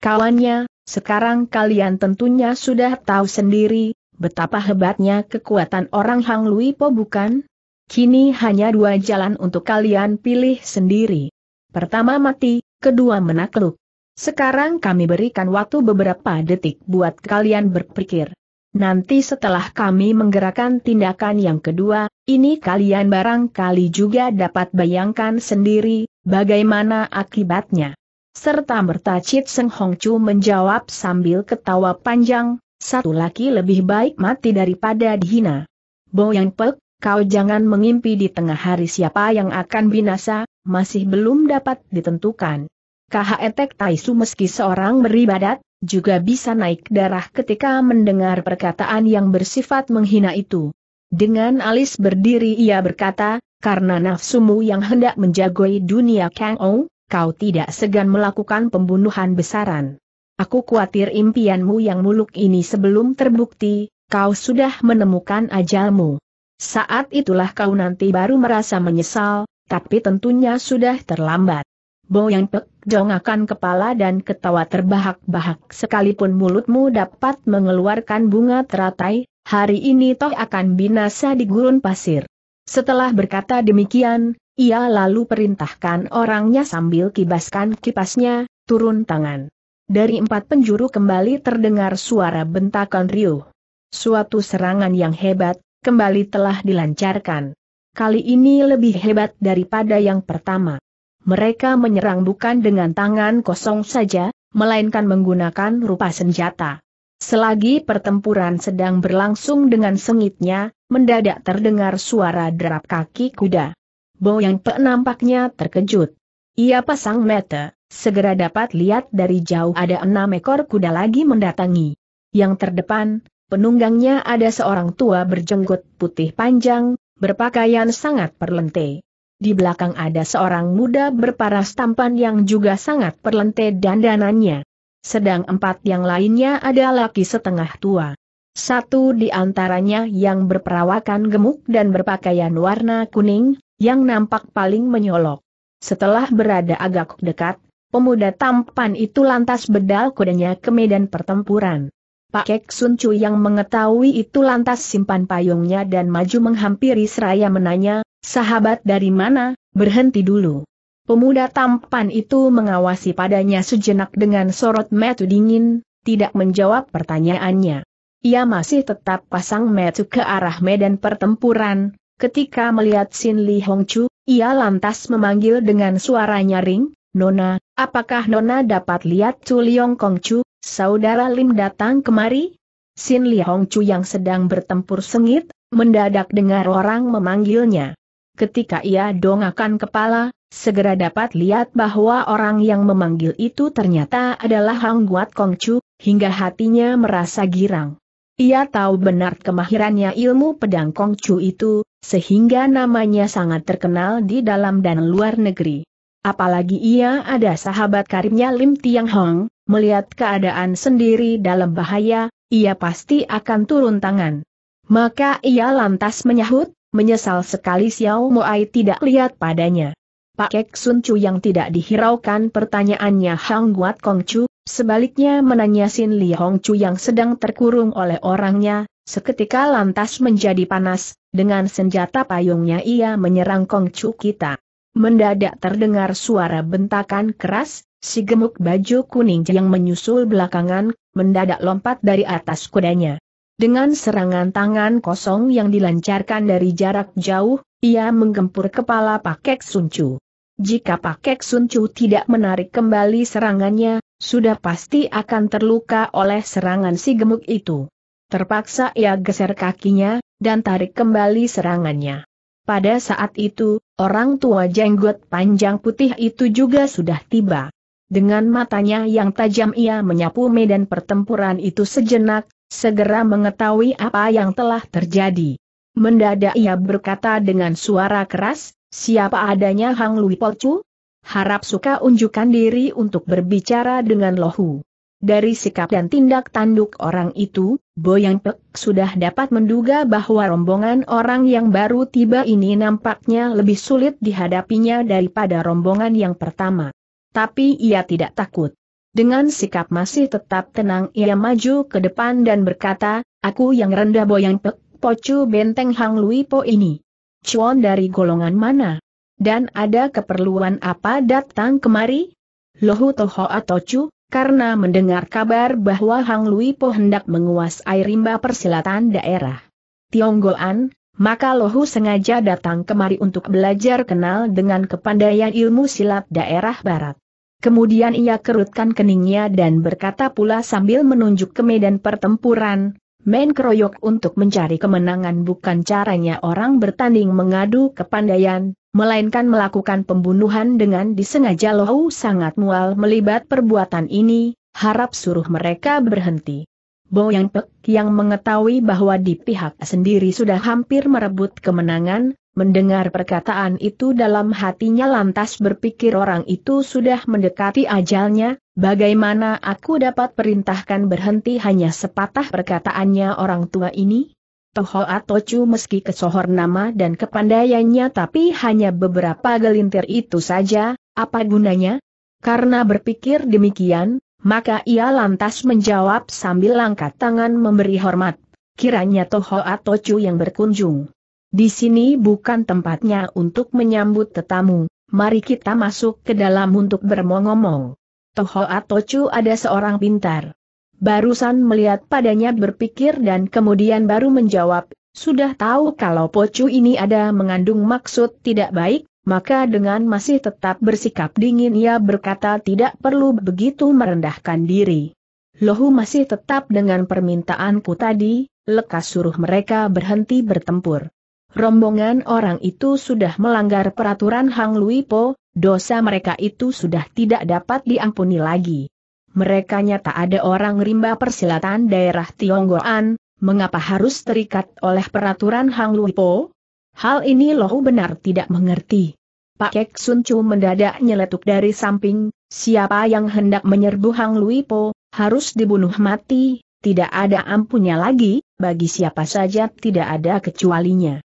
S1: Kawannya, sekarang kalian tentunya sudah tahu sendiri, betapa hebatnya kekuatan orang Hang Lui Po bukan? Kini hanya dua jalan untuk kalian pilih sendiri. Pertama mati, kedua menakluk. Sekarang kami berikan waktu beberapa detik buat kalian berpikir. Nanti setelah kami menggerakkan tindakan yang kedua, ini kalian barangkali juga dapat bayangkan sendiri, bagaimana akibatnya. Serta merta Seng Hong Chu menjawab sambil ketawa panjang, satu laki lebih baik mati daripada dihina. Bo Yang Pek, kau jangan mengimpi di tengah hari siapa yang akan binasa, masih belum dapat ditentukan. Tai Taisu meski seorang beribadat, juga bisa naik darah ketika mendengar perkataan yang bersifat menghina itu. Dengan alis berdiri ia berkata, karena nafsumu yang hendak menjagoi dunia Kang Ou, kau tidak segan melakukan pembunuhan besaran. Aku khawatir impianmu yang muluk ini sebelum terbukti, kau sudah menemukan ajalmu. Saat itulah kau nanti baru merasa menyesal, tapi tentunya sudah terlambat. Bo yang Pek Dong akan kepala dan ketawa terbahak-bahak sekalipun mulutmu dapat mengeluarkan bunga teratai, hari ini toh akan binasa di gurun pasir. Setelah berkata demikian, ia lalu perintahkan orangnya sambil kibaskan kipasnya, turun tangan. Dari empat penjuru kembali terdengar suara bentakan riuh. Suatu serangan yang hebat, kembali telah dilancarkan. Kali ini lebih hebat daripada yang pertama mereka menyerang bukan dengan tangan kosong saja, melainkan menggunakan rupa senjata. Selagi pertempuran sedang berlangsung dengan sengitnya, mendadak terdengar suara derap kaki kuda. Boyang Pe nampaknya terkejut. Ia pasang mata, segera dapat lihat dari jauh ada enam ekor kuda lagi mendatangi. Yang terdepan, penunggangnya ada seorang tua berjenggot putih panjang, berpakaian sangat perlente di belakang ada seorang muda berparas tampan yang juga sangat perlente dandanannya. Sedang empat yang lainnya ada laki setengah tua. Satu di antaranya yang berperawakan gemuk dan berpakaian warna kuning, yang nampak paling menyolok. Setelah berada agak dekat, pemuda tampan itu lantas bedal kudanya ke medan pertempuran. Pak Kek Sun Chu yang mengetahui itu lantas simpan payungnya dan maju menghampiri seraya menanya, Sahabat dari mana? Berhenti dulu. Pemuda tampan itu mengawasi padanya sejenak dengan sorot metu dingin, tidak menjawab pertanyaannya. Ia masih tetap pasang metu ke arah medan pertempuran, ketika melihat Sin Li Hong Chu, ia lantas memanggil dengan suara nyaring, Nona, apakah Nona dapat lihat Chu Liong Kong Chu, saudara Lim datang kemari? Sin Li Hong Chu yang sedang bertempur sengit, mendadak dengar orang memanggilnya ketika ia dongakan kepala, segera dapat lihat bahwa orang yang memanggil itu ternyata adalah Hang Guat Kong Chu, hingga hatinya merasa girang. Ia tahu benar kemahirannya ilmu pedang Kong Kongcu itu, sehingga namanya sangat terkenal di dalam dan luar negeri. Apalagi ia ada sahabat karibnya Lim Tiang Hong, melihat keadaan sendiri dalam bahaya, ia pasti akan turun tangan. Maka ia lantas menyahut, menyesal sekali Xiao Moai tidak lihat padanya. Pak Kek Sun Chu yang tidak dihiraukan pertanyaannya Hang Guat Kong Chu, sebaliknya menanya Sin Li Hong Chu yang sedang terkurung oleh orangnya, seketika lantas menjadi panas, dengan senjata payungnya ia menyerang Kong Chu kita. Mendadak terdengar suara bentakan keras, si gemuk baju kuning yang menyusul belakangan, mendadak lompat dari atas kudanya. Dengan serangan tangan kosong yang dilancarkan dari jarak jauh, ia menggempur kepala Pakek Suncu. Jika Pakek Suncu tidak menarik kembali serangannya, sudah pasti akan terluka oleh serangan si gemuk itu. Terpaksa ia geser kakinya, dan tarik kembali serangannya. Pada saat itu, orang tua jenggot panjang putih itu juga sudah tiba. Dengan matanya yang tajam ia menyapu medan pertempuran itu sejenak, segera mengetahui apa yang telah terjadi. Mendadak ia berkata dengan suara keras, siapa adanya Hang Lui Polcu? Harap suka unjukkan diri untuk berbicara dengan Lohu. Dari sikap dan tindak tanduk orang itu, Boyang Pek sudah dapat menduga bahwa rombongan orang yang baru tiba ini nampaknya lebih sulit dihadapinya daripada rombongan yang pertama. Tapi ia tidak takut. Dengan sikap masih tetap tenang ia maju ke depan dan berkata, aku yang rendah boyang pek, pocu benteng Hang Lui Po ini. Cuan dari golongan mana? Dan ada keperluan apa datang kemari? Lohu Toho atau Chu, karena mendengar kabar bahwa Hang Lui Po hendak menguasai rimba persilatan daerah Tionggoan, maka Lohu sengaja datang kemari untuk belajar kenal dengan kepandaian ilmu silat daerah barat. Kemudian ia kerutkan keningnya dan berkata pula sambil menunjuk ke medan pertempuran, main keroyok untuk mencari kemenangan bukan caranya orang bertanding mengadu kepandaian, melainkan melakukan pembunuhan dengan disengaja lohu sangat mual melibat perbuatan ini, harap suruh mereka berhenti. Bo Boyang Pek yang mengetahui bahwa di pihak sendiri sudah hampir merebut kemenangan, Mendengar perkataan itu dalam hatinya lantas berpikir orang itu sudah mendekati ajalnya, bagaimana aku dapat perintahkan berhenti hanya sepatah perkataannya orang tua ini? Toho Atocu meski kesohor nama dan kepandaiannya tapi hanya beberapa gelintir itu saja, apa gunanya? Karena berpikir demikian, maka ia lantas menjawab sambil angkat tangan memberi hormat, kiranya Toho Atocu yang berkunjung. Di sini bukan tempatnya untuk menyambut tetamu, mari kita masuk ke dalam untuk bermongomong. Toho Atochu ada seorang pintar. Barusan melihat padanya berpikir dan kemudian baru menjawab, sudah tahu kalau Pocu ini ada mengandung maksud tidak baik, maka dengan masih tetap bersikap dingin ia berkata tidak perlu begitu merendahkan diri. Lohu masih tetap dengan permintaanku tadi, lekas suruh mereka berhenti bertempur rombongan orang itu sudah melanggar peraturan Hang Lui Po, dosa mereka itu sudah tidak dapat diampuni lagi. Mereka nyata ada orang rimba persilatan daerah Tionggoan, mengapa harus terikat oleh peraturan Hang Lui Po? Hal ini loh benar tidak mengerti. Pak Kek Sun Chu mendadak nyeletuk dari samping, siapa yang hendak menyerbu Hang Lui Po, harus dibunuh mati, tidak ada ampunnya lagi, bagi siapa saja tidak ada kecualinya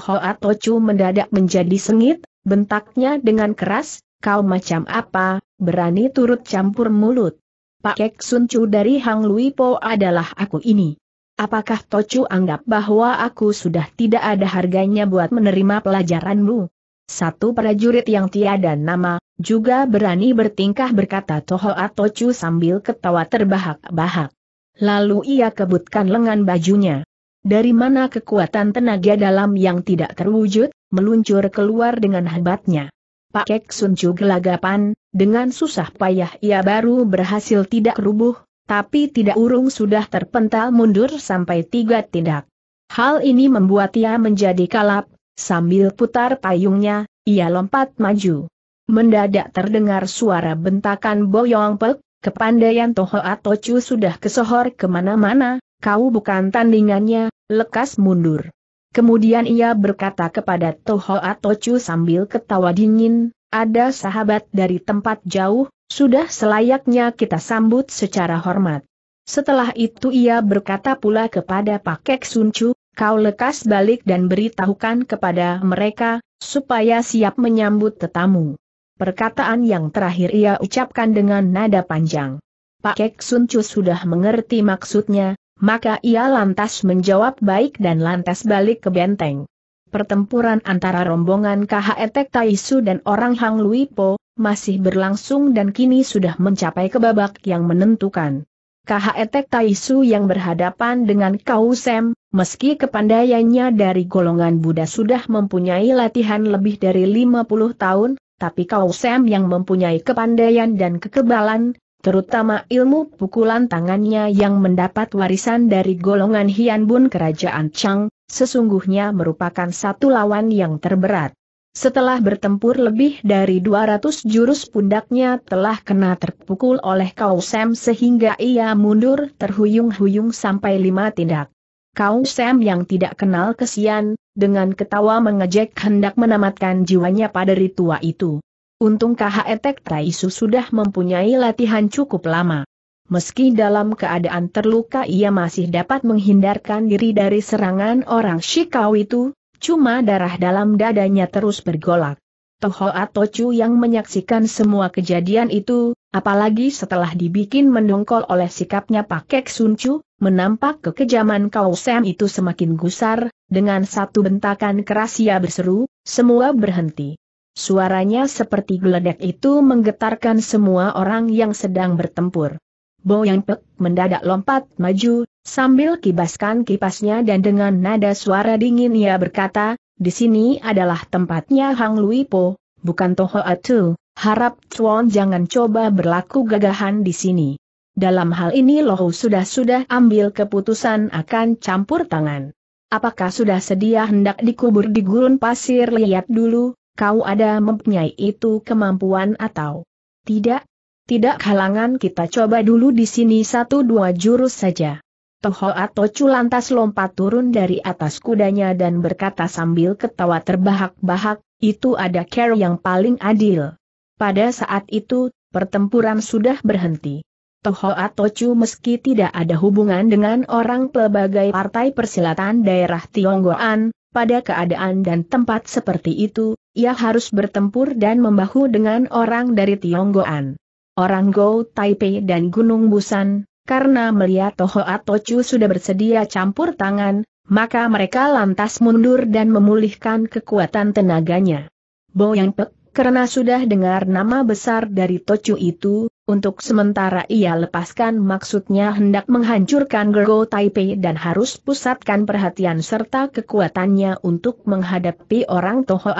S1: atau Chu mendadak menjadi sengit, bentaknya dengan keras, kau macam apa, berani turut campur mulut. Pak Kek Sun Chu dari Hang Lui Po adalah aku ini. Apakah Tochu anggap bahwa aku sudah tidak ada harganya buat menerima pelajaranmu? Satu prajurit yang tiada nama, juga berani bertingkah berkata Toho Chu sambil ketawa terbahak-bahak. Lalu ia kebutkan lengan bajunya. Dari mana kekuatan tenaga dalam yang tidak terwujud, meluncur keluar dengan hebatnya. Pak Kek Suncu gelagapan, dengan susah payah ia baru berhasil tidak rubuh, tapi tidak urung sudah terpental mundur sampai tiga tindak. Hal ini membuat ia menjadi kalap, sambil putar payungnya, ia lompat maju. Mendadak terdengar suara bentakan boyong pek, kepandaian Toho Chu sudah kesohor kemana-mana, kau bukan tandingannya, lekas mundur. Kemudian ia berkata kepada Toho Atochu sambil ketawa dingin, ada sahabat dari tempat jauh, sudah selayaknya kita sambut secara hormat. Setelah itu ia berkata pula kepada Pakek Suncu, kau lekas balik dan beritahukan kepada mereka, supaya siap menyambut tetamu. Perkataan yang terakhir ia ucapkan dengan nada panjang. Pakek Suncu sudah mengerti maksudnya, maka ia lantas menjawab baik dan lantas balik ke benteng. Pertempuran antara rombongan KH Etek Taisu dan orang Hang Luipo, masih berlangsung dan kini sudah mencapai ke babak yang menentukan. KH Etek Taisu yang berhadapan dengan Kausem, meski kepandaiannya dari golongan Buddha sudah mempunyai latihan lebih dari 50 tahun, tapi Kausem yang mempunyai kepandaian dan kekebalan, terutama ilmu pukulan tangannya yang mendapat warisan dari golongan Hian Bun Kerajaan Chang, sesungguhnya merupakan satu lawan yang terberat. Setelah bertempur lebih dari 200 jurus pundaknya telah kena terpukul oleh Kau Sam sehingga ia mundur terhuyung-huyung sampai lima tindak. Kau Sam yang tidak kenal kesian, dengan ketawa mengejek hendak menamatkan jiwanya pada ritua itu. Untung KH Etek Taisu sudah mempunyai latihan cukup lama. Meski dalam keadaan terluka ia masih dapat menghindarkan diri dari serangan orang Shikau itu, cuma darah dalam dadanya terus bergolak. Toho Atochu yang menyaksikan semua kejadian itu, apalagi setelah dibikin mendongkol oleh sikapnya Pakek Suncu, menampak kekejaman Kau Sam itu semakin gusar, dengan satu bentakan keras ia berseru, semua berhenti. Suaranya seperti geledek itu menggetarkan semua orang yang sedang bertempur. Bo Yang Pek mendadak lompat maju, sambil kibaskan kipasnya dan dengan nada suara dingin ia berkata, di sini adalah tempatnya Hang Lui Po, bukan Toho Atu, harap Chuan jangan coba berlaku gagahan di sini. Dalam hal ini Lohu sudah-sudah ambil keputusan akan campur tangan. Apakah sudah sedia hendak dikubur di gurun pasir lihat dulu, Kau ada mempunyai itu kemampuan atau tidak? Tidak halangan kita coba dulu di sini satu dua jurus saja. Toho atau culantas lompat turun dari atas kudanya dan berkata sambil ketawa terbahak-bahak, itu ada care yang paling adil. Pada saat itu, pertempuran sudah berhenti. Toho Atochu meski tidak ada hubungan dengan orang pelbagai partai persilatan daerah Tionggoan, pada keadaan dan tempat seperti itu, ia harus bertempur dan membahu dengan orang dari Tionggoan. Orang Go Taipei dan Gunung Busan, karena melihat Toho atau Chu sudah bersedia campur tangan, maka mereka lantas mundur dan memulihkan kekuatan tenaganya. Bo Yang Pek, karena sudah dengar nama besar dari Tochu itu, untuk sementara ia lepaskan maksudnya hendak menghancurkan Gergo Taipei dan harus pusatkan perhatian serta kekuatannya untuk menghadapi orang Toho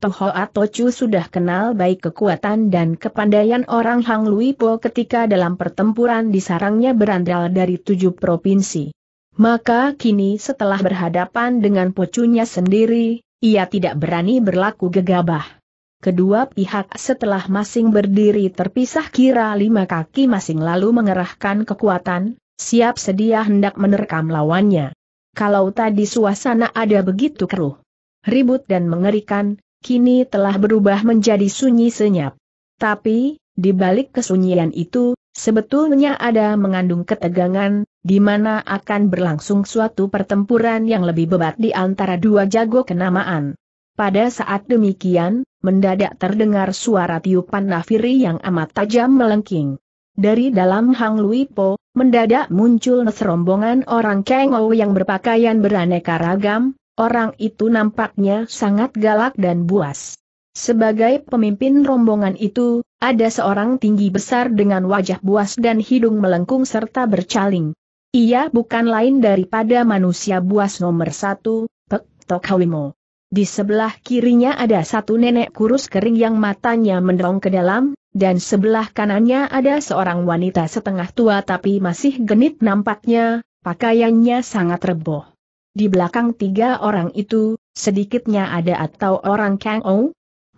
S1: Toho Atochu sudah kenal baik kekuatan dan kepandaian orang Hang Lui Po ketika dalam pertempuran di sarangnya berandal dari tujuh provinsi. Maka kini setelah berhadapan dengan pocunya sendiri, ia tidak berani berlaku gegabah. Kedua pihak setelah masing berdiri terpisah kira lima kaki masing lalu mengerahkan kekuatan, siap sedia hendak menerkam lawannya. Kalau tadi suasana ada begitu keruh, ribut dan mengerikan, kini telah berubah menjadi sunyi senyap. Tapi, di balik kesunyian itu, sebetulnya ada mengandung ketegangan, di mana akan berlangsung suatu pertempuran yang lebih bebat di antara dua jago kenamaan. Pada saat demikian, mendadak terdengar suara tiupan nafiri yang amat tajam melengking. Dari dalam Hang Luipo, mendadak muncul serombongan orang Kengou yang berpakaian beraneka ragam, orang itu nampaknya sangat galak dan buas. Sebagai pemimpin rombongan itu, ada seorang tinggi besar dengan wajah buas dan hidung melengkung serta bercaling. Ia bukan lain daripada manusia buas nomor satu, Pek Tokawimo. Di sebelah kirinya ada satu nenek kurus kering yang matanya mendorong ke dalam, dan sebelah kanannya ada seorang wanita setengah tua tapi masih genit nampaknya, pakaiannya sangat reboh. Di belakang tiga orang itu, sedikitnya ada atau orang Kang Ou.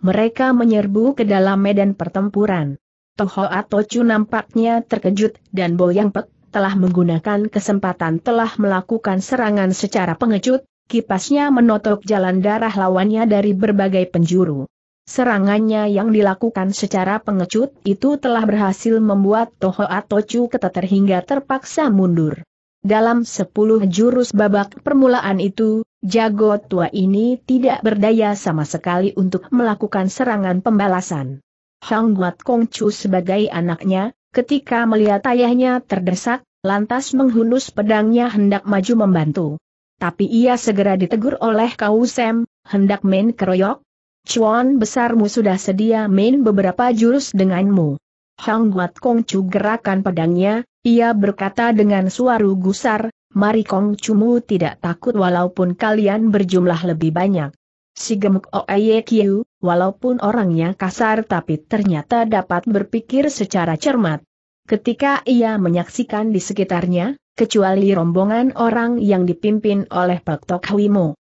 S1: Mereka menyerbu ke dalam medan pertempuran. Toho atau Chu nampaknya terkejut dan Boyang Pek telah menggunakan kesempatan telah melakukan serangan secara pengecut, Kipasnya menotok jalan darah lawannya dari berbagai penjuru. Serangannya yang dilakukan secara pengecut itu telah berhasil membuat Toho Atochu keteter hingga terpaksa mundur. Dalam sepuluh jurus babak permulaan itu, jago tua ini tidak berdaya sama sekali untuk melakukan serangan pembalasan. Hang Guat Kongcu sebagai anaknya, ketika melihat ayahnya terdesak, lantas menghunus pedangnya hendak maju membantu. Tapi ia segera ditegur oleh Kausem, hendak main keroyok? Cuan besarmu sudah sedia main beberapa jurus denganmu. Hang Guat Kong Chu gerakan pedangnya, ia berkata dengan suara gusar, Mari Kong Chumu tidak takut walaupun kalian berjumlah lebih banyak. Si gemuk Oeye Kiu, walaupun orangnya kasar tapi ternyata dapat berpikir secara cermat. Ketika ia menyaksikan di sekitarnya, kecuali rombongan orang yang dipimpin oleh Pak Tok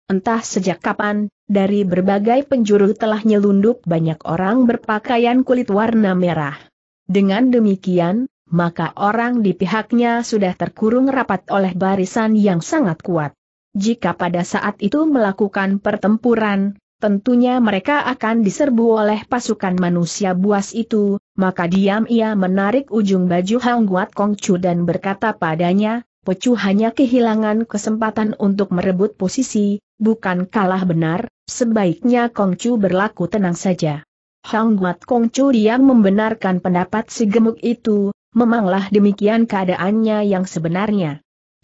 S1: Entah sejak kapan, dari berbagai penjuru telah nyelundup banyak orang berpakaian kulit warna merah. Dengan demikian, maka orang di pihaknya sudah terkurung rapat oleh barisan yang sangat kuat. Jika pada saat itu melakukan pertempuran, tentunya mereka akan diserbu oleh pasukan manusia buas itu, maka diam ia menarik ujung baju Hang Guat Kong Chu dan berkata padanya, Pecu hanya kehilangan kesempatan untuk merebut posisi, bukan kalah benar, sebaiknya Kong Chu berlaku tenang saja. Hang Guat Kong Chu yang membenarkan pendapat si gemuk itu, memanglah demikian keadaannya yang sebenarnya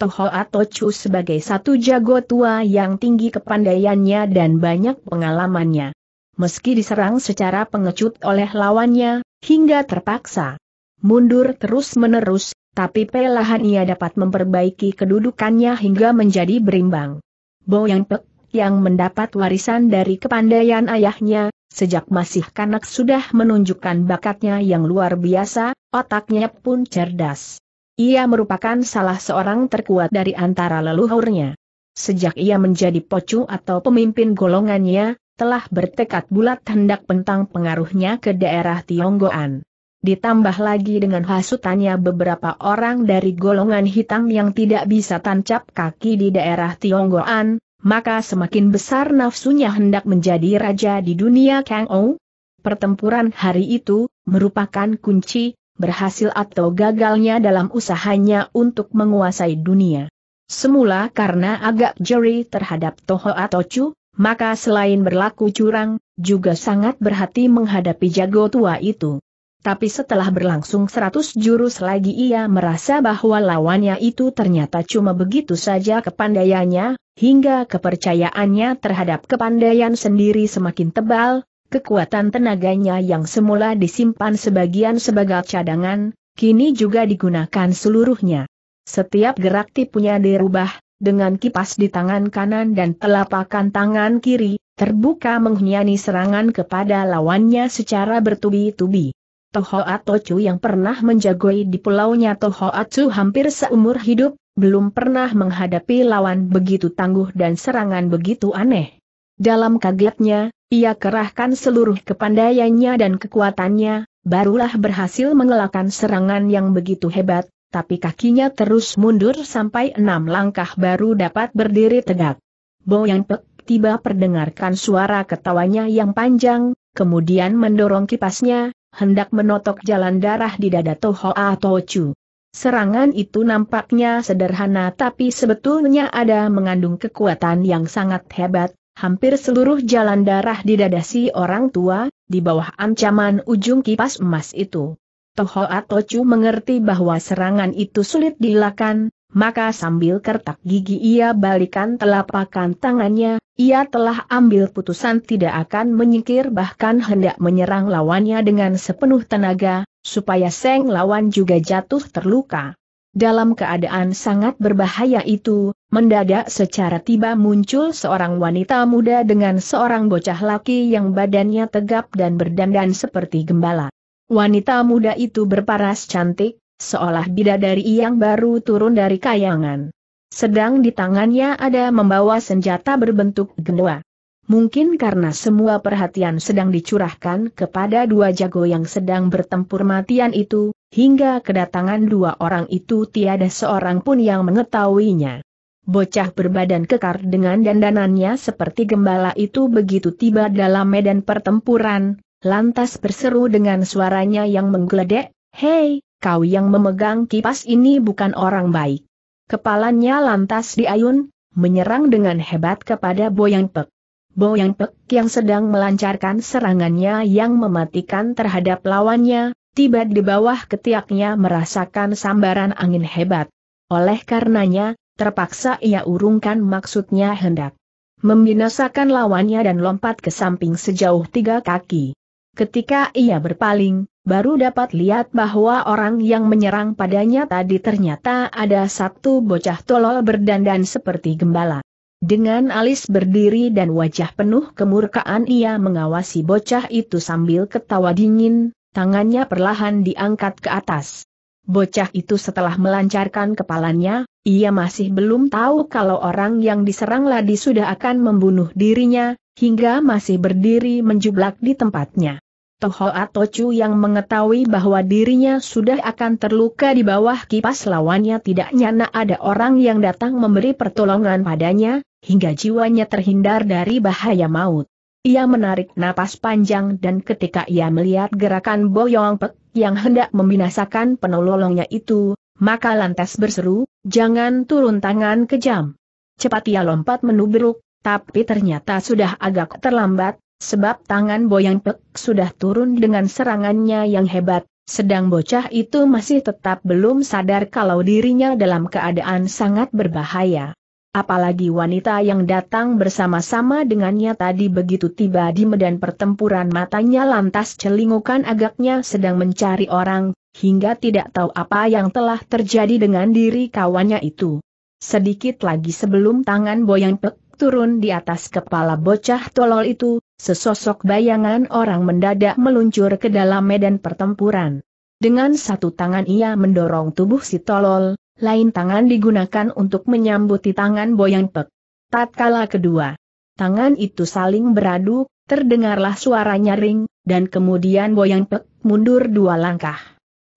S1: atau Chu sebagai satu jago tua yang tinggi kepandaiannya dan banyak pengalamannya. Meski diserang secara pengecut oleh lawannya, hingga terpaksa mundur terus-menerus, tapi pelahan ia dapat memperbaiki kedudukannya hingga menjadi berimbang. Yang Pek, yang mendapat warisan dari kepandaian ayahnya, sejak masih kanak sudah menunjukkan bakatnya yang luar biasa, otaknya pun cerdas. Ia merupakan salah seorang terkuat dari antara leluhurnya. Sejak ia menjadi pocu atau pemimpin golongannya, telah bertekad bulat hendak pentang pengaruhnya ke daerah Tionggoan. Ditambah lagi dengan hasutannya beberapa orang dari golongan hitam yang tidak bisa tancap kaki di daerah Tionggoan, maka semakin besar nafsunya hendak menjadi raja di dunia Kang Ou. Pertempuran hari itu, merupakan kunci, berhasil atau gagalnya dalam usahanya untuk menguasai dunia. Semula karena agak jeri terhadap Toho atau Chu, maka selain berlaku curang, juga sangat berhati menghadapi jago tua itu. Tapi setelah berlangsung seratus jurus lagi ia merasa bahwa lawannya itu ternyata cuma begitu saja kepandaiannya, hingga kepercayaannya terhadap kepandaian sendiri semakin tebal, Kekuatan tenaganya yang semula disimpan sebagian sebagai cadangan, kini juga digunakan seluruhnya. Setiap gerak tipunya dirubah, dengan kipas di tangan kanan dan telapakan tangan kiri, terbuka menghiani serangan kepada lawannya secara bertubi-tubi. Toho Atocu yang pernah menjagoi di pulaunya Toho Atsu hampir seumur hidup, belum pernah menghadapi lawan begitu tangguh dan serangan begitu aneh. Dalam kagetnya, ia kerahkan seluruh kepandaiannya dan kekuatannya, barulah berhasil mengelakkan serangan yang begitu hebat, tapi kakinya terus mundur sampai enam langkah baru dapat berdiri tegak. Bo Yang Pek tiba perdengarkan suara ketawanya yang panjang, kemudian mendorong kipasnya, hendak menotok jalan darah di dada Toho atau Chu. Serangan itu nampaknya sederhana tapi sebetulnya ada mengandung kekuatan yang sangat hebat, Hampir seluruh jalan darah didadasi orang tua, di bawah ancaman ujung kipas emas itu. Toho Atochu mengerti bahwa serangan itu sulit dilakukan, maka sambil kertak gigi ia balikan telapakan tangannya, ia telah ambil putusan tidak akan menyingkir bahkan hendak menyerang lawannya dengan sepenuh tenaga, supaya Seng lawan juga jatuh terluka. Dalam keadaan sangat berbahaya itu, mendadak secara tiba muncul seorang wanita muda dengan seorang bocah laki yang badannya tegap dan berdandan seperti gembala. Wanita muda itu berparas cantik, seolah bidadari yang baru turun dari kayangan. Sedang di tangannya ada membawa senjata berbentuk gendua. Mungkin karena semua perhatian sedang dicurahkan kepada dua jago yang sedang bertempur matian itu, Hingga kedatangan dua orang itu tiada seorang pun yang mengetahuinya. Bocah berbadan kekar dengan dandanannya seperti gembala itu begitu tiba dalam medan pertempuran, lantas berseru dengan suaranya yang menggeledek, Hei, kau yang memegang kipas ini bukan orang baik. Kepalanya lantas diayun, menyerang dengan hebat kepada Boyang Pek. Boyang Pek yang sedang melancarkan serangannya yang mematikan terhadap lawannya, tiba di bawah ketiaknya merasakan sambaran angin hebat. Oleh karenanya, terpaksa ia urungkan maksudnya hendak membinasakan lawannya dan lompat ke samping sejauh tiga kaki. Ketika ia berpaling, baru dapat lihat bahwa orang yang menyerang padanya tadi ternyata ada satu bocah tolol berdandan seperti gembala. Dengan alis berdiri dan wajah penuh kemurkaan ia mengawasi bocah itu sambil ketawa dingin, tangannya perlahan diangkat ke atas. Bocah itu setelah melancarkan kepalanya, ia masih belum tahu kalau orang yang diserang Ladi sudah akan membunuh dirinya, hingga masih berdiri menjublak di tempatnya. Toho Atochu yang mengetahui bahwa dirinya sudah akan terluka di bawah kipas lawannya tidak nyana ada orang yang datang memberi pertolongan padanya, hingga jiwanya terhindar dari bahaya maut. Ia menarik napas panjang dan ketika ia melihat gerakan Boyong Pek yang hendak membinasakan penolongnya itu, maka lantas berseru, jangan turun tangan kejam. Cepat ia lompat menubruk, tapi ternyata sudah agak terlambat, sebab tangan Boyong Pek sudah turun dengan serangannya yang hebat, sedang bocah itu masih tetap belum sadar kalau dirinya dalam keadaan sangat berbahaya. Apalagi wanita yang datang bersama-sama dengannya tadi begitu tiba di medan pertempuran matanya lantas celingukan agaknya sedang mencari orang, hingga tidak tahu apa yang telah terjadi dengan diri kawannya itu. Sedikit lagi sebelum tangan Boyang Pek turun di atas kepala bocah tolol itu, sesosok bayangan orang mendadak meluncur ke dalam medan pertempuran. Dengan satu tangan ia mendorong tubuh si tolol, lain tangan digunakan untuk menyambuti tangan Boyang Pek. Tatkala kedua tangan itu saling beradu, terdengarlah suara nyaring, dan kemudian Boyang Pek mundur dua langkah.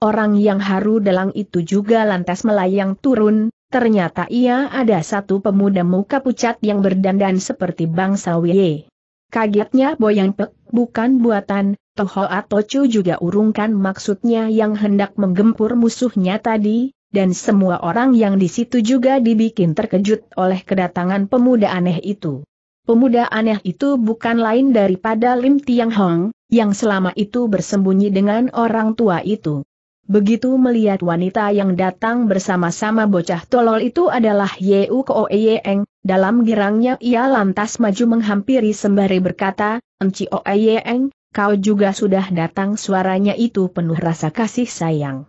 S1: Orang yang haru dalang itu juga lantas melayang turun, ternyata ia ada satu pemuda muka pucat yang berdandan seperti bangsa sawiye. Kagetnya Boyang Pek bukan buatan, Toho atau Chu juga urungkan maksudnya yang hendak menggempur musuhnya tadi, dan semua orang yang di situ juga dibikin terkejut oleh kedatangan pemuda aneh itu. Pemuda aneh itu bukan lain daripada Lim Tiang Hong, yang selama itu bersembunyi dengan orang tua itu. Begitu melihat wanita yang datang bersama-sama bocah tolol itu adalah Yeu Koe Eng, dalam girangnya ia lantas maju menghampiri sembari berkata, Enci Oe Eng, kau juga sudah datang suaranya itu penuh rasa kasih sayang.